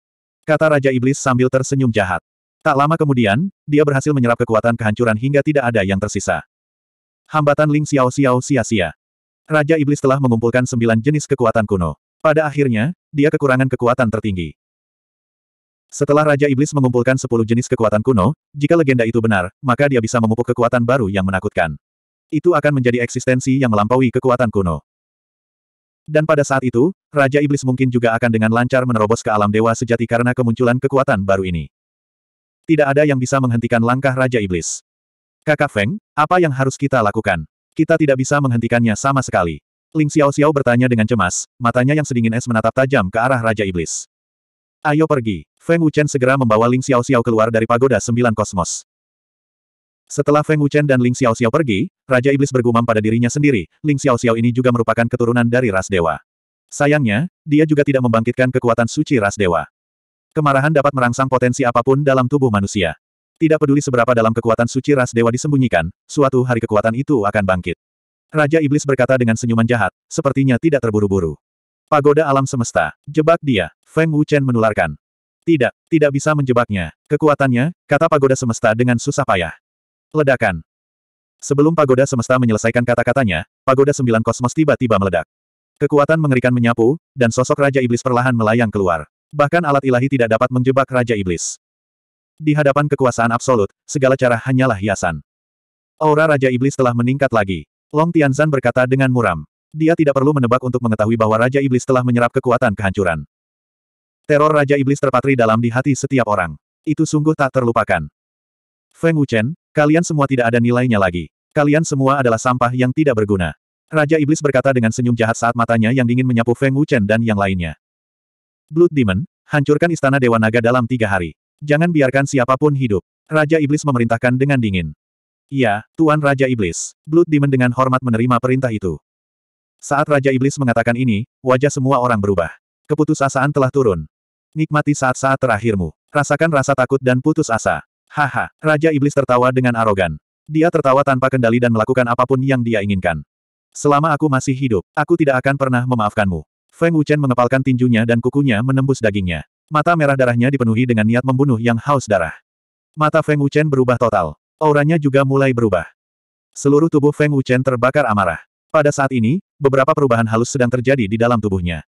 Kata Raja Iblis sambil tersenyum jahat. Tak lama kemudian, dia berhasil menyerap kekuatan kehancuran hingga tidak ada yang tersisa. Hambatan Ling Xiao Xiao sia-sia. Raja Iblis telah mengumpulkan sembilan jenis kekuatan kuno. Pada akhirnya, dia kekurangan kekuatan tertinggi. Setelah Raja Iblis mengumpulkan sepuluh jenis kekuatan kuno, jika legenda itu benar, maka dia bisa memupuk kekuatan baru yang menakutkan. Itu akan menjadi eksistensi yang melampaui kekuatan kuno. Dan pada saat itu, Raja Iblis mungkin juga akan dengan lancar menerobos ke alam dewa sejati karena kemunculan kekuatan baru ini. Tidak ada yang bisa menghentikan langkah Raja Iblis. Kakak Feng, apa yang harus kita lakukan? Kita tidak bisa menghentikannya sama sekali. Ling Xiao Xiao bertanya dengan cemas, matanya yang sedingin es menatap tajam ke arah Raja Iblis. Ayo pergi. Feng Wuchen segera membawa Ling Xiao Xiao keluar dari pagoda sembilan kosmos. Setelah Feng Wuchen dan Ling Xiao Xiao pergi, Raja Iblis bergumam pada dirinya sendiri, Ling Xiao Xiao ini juga merupakan keturunan dari ras dewa. Sayangnya, dia juga tidak membangkitkan kekuatan suci ras dewa. Kemarahan dapat merangsang potensi apapun dalam tubuh manusia. Tidak peduli seberapa dalam kekuatan suci ras dewa disembunyikan, suatu hari kekuatan itu akan bangkit. Raja Iblis berkata dengan senyuman jahat, sepertinya tidak terburu-buru. Pagoda alam semesta, jebak dia, Feng Wuchen menularkan. Tidak, tidak bisa menjebaknya. Kekuatannya, kata pagoda semesta dengan susah payah. Ledakan. Sebelum pagoda semesta menyelesaikan kata-katanya, pagoda sembilan kosmos tiba-tiba meledak. Kekuatan mengerikan menyapu, dan sosok Raja Iblis perlahan melayang keluar. Bahkan alat ilahi tidak dapat menjebak Raja Iblis. Di hadapan kekuasaan absolut, segala cara hanyalah hiasan. Aura Raja Iblis telah meningkat lagi. Long Tianzan berkata dengan muram. Dia tidak perlu menebak untuk mengetahui bahwa Raja Iblis telah menyerap kekuatan kehancuran. Teror Raja Iblis terpatri dalam di hati setiap orang. Itu sungguh tak terlupakan. Feng Wuchen, kalian semua tidak ada nilainya lagi. Kalian semua adalah sampah yang tidak berguna. Raja Iblis berkata dengan senyum jahat saat matanya yang dingin menyapu Feng Wuchen dan yang lainnya. Blood Demon, hancurkan istana Dewa Naga dalam tiga hari. Jangan biarkan siapapun hidup. Raja Iblis memerintahkan dengan dingin. Ya, Tuan Raja Iblis. Blood Demon dengan hormat menerima perintah itu. Saat Raja Iblis mengatakan ini, wajah semua orang berubah. Keputusasaan telah turun. Nikmati saat-saat terakhirmu. Rasakan rasa takut dan putus asa. Haha, Raja Iblis tertawa dengan arogan. Dia tertawa tanpa kendali dan melakukan apapun yang dia inginkan. Selama aku masih hidup, aku tidak akan pernah memaafkanmu. Feng Wuchen mengepalkan tinjunya dan kukunya menembus dagingnya. Mata merah darahnya dipenuhi dengan niat membunuh yang haus darah. Mata Feng Wuchen berubah total. Auranya juga mulai berubah. Seluruh tubuh Feng Wuchen terbakar amarah. Pada saat ini, beberapa perubahan halus sedang terjadi di dalam tubuhnya.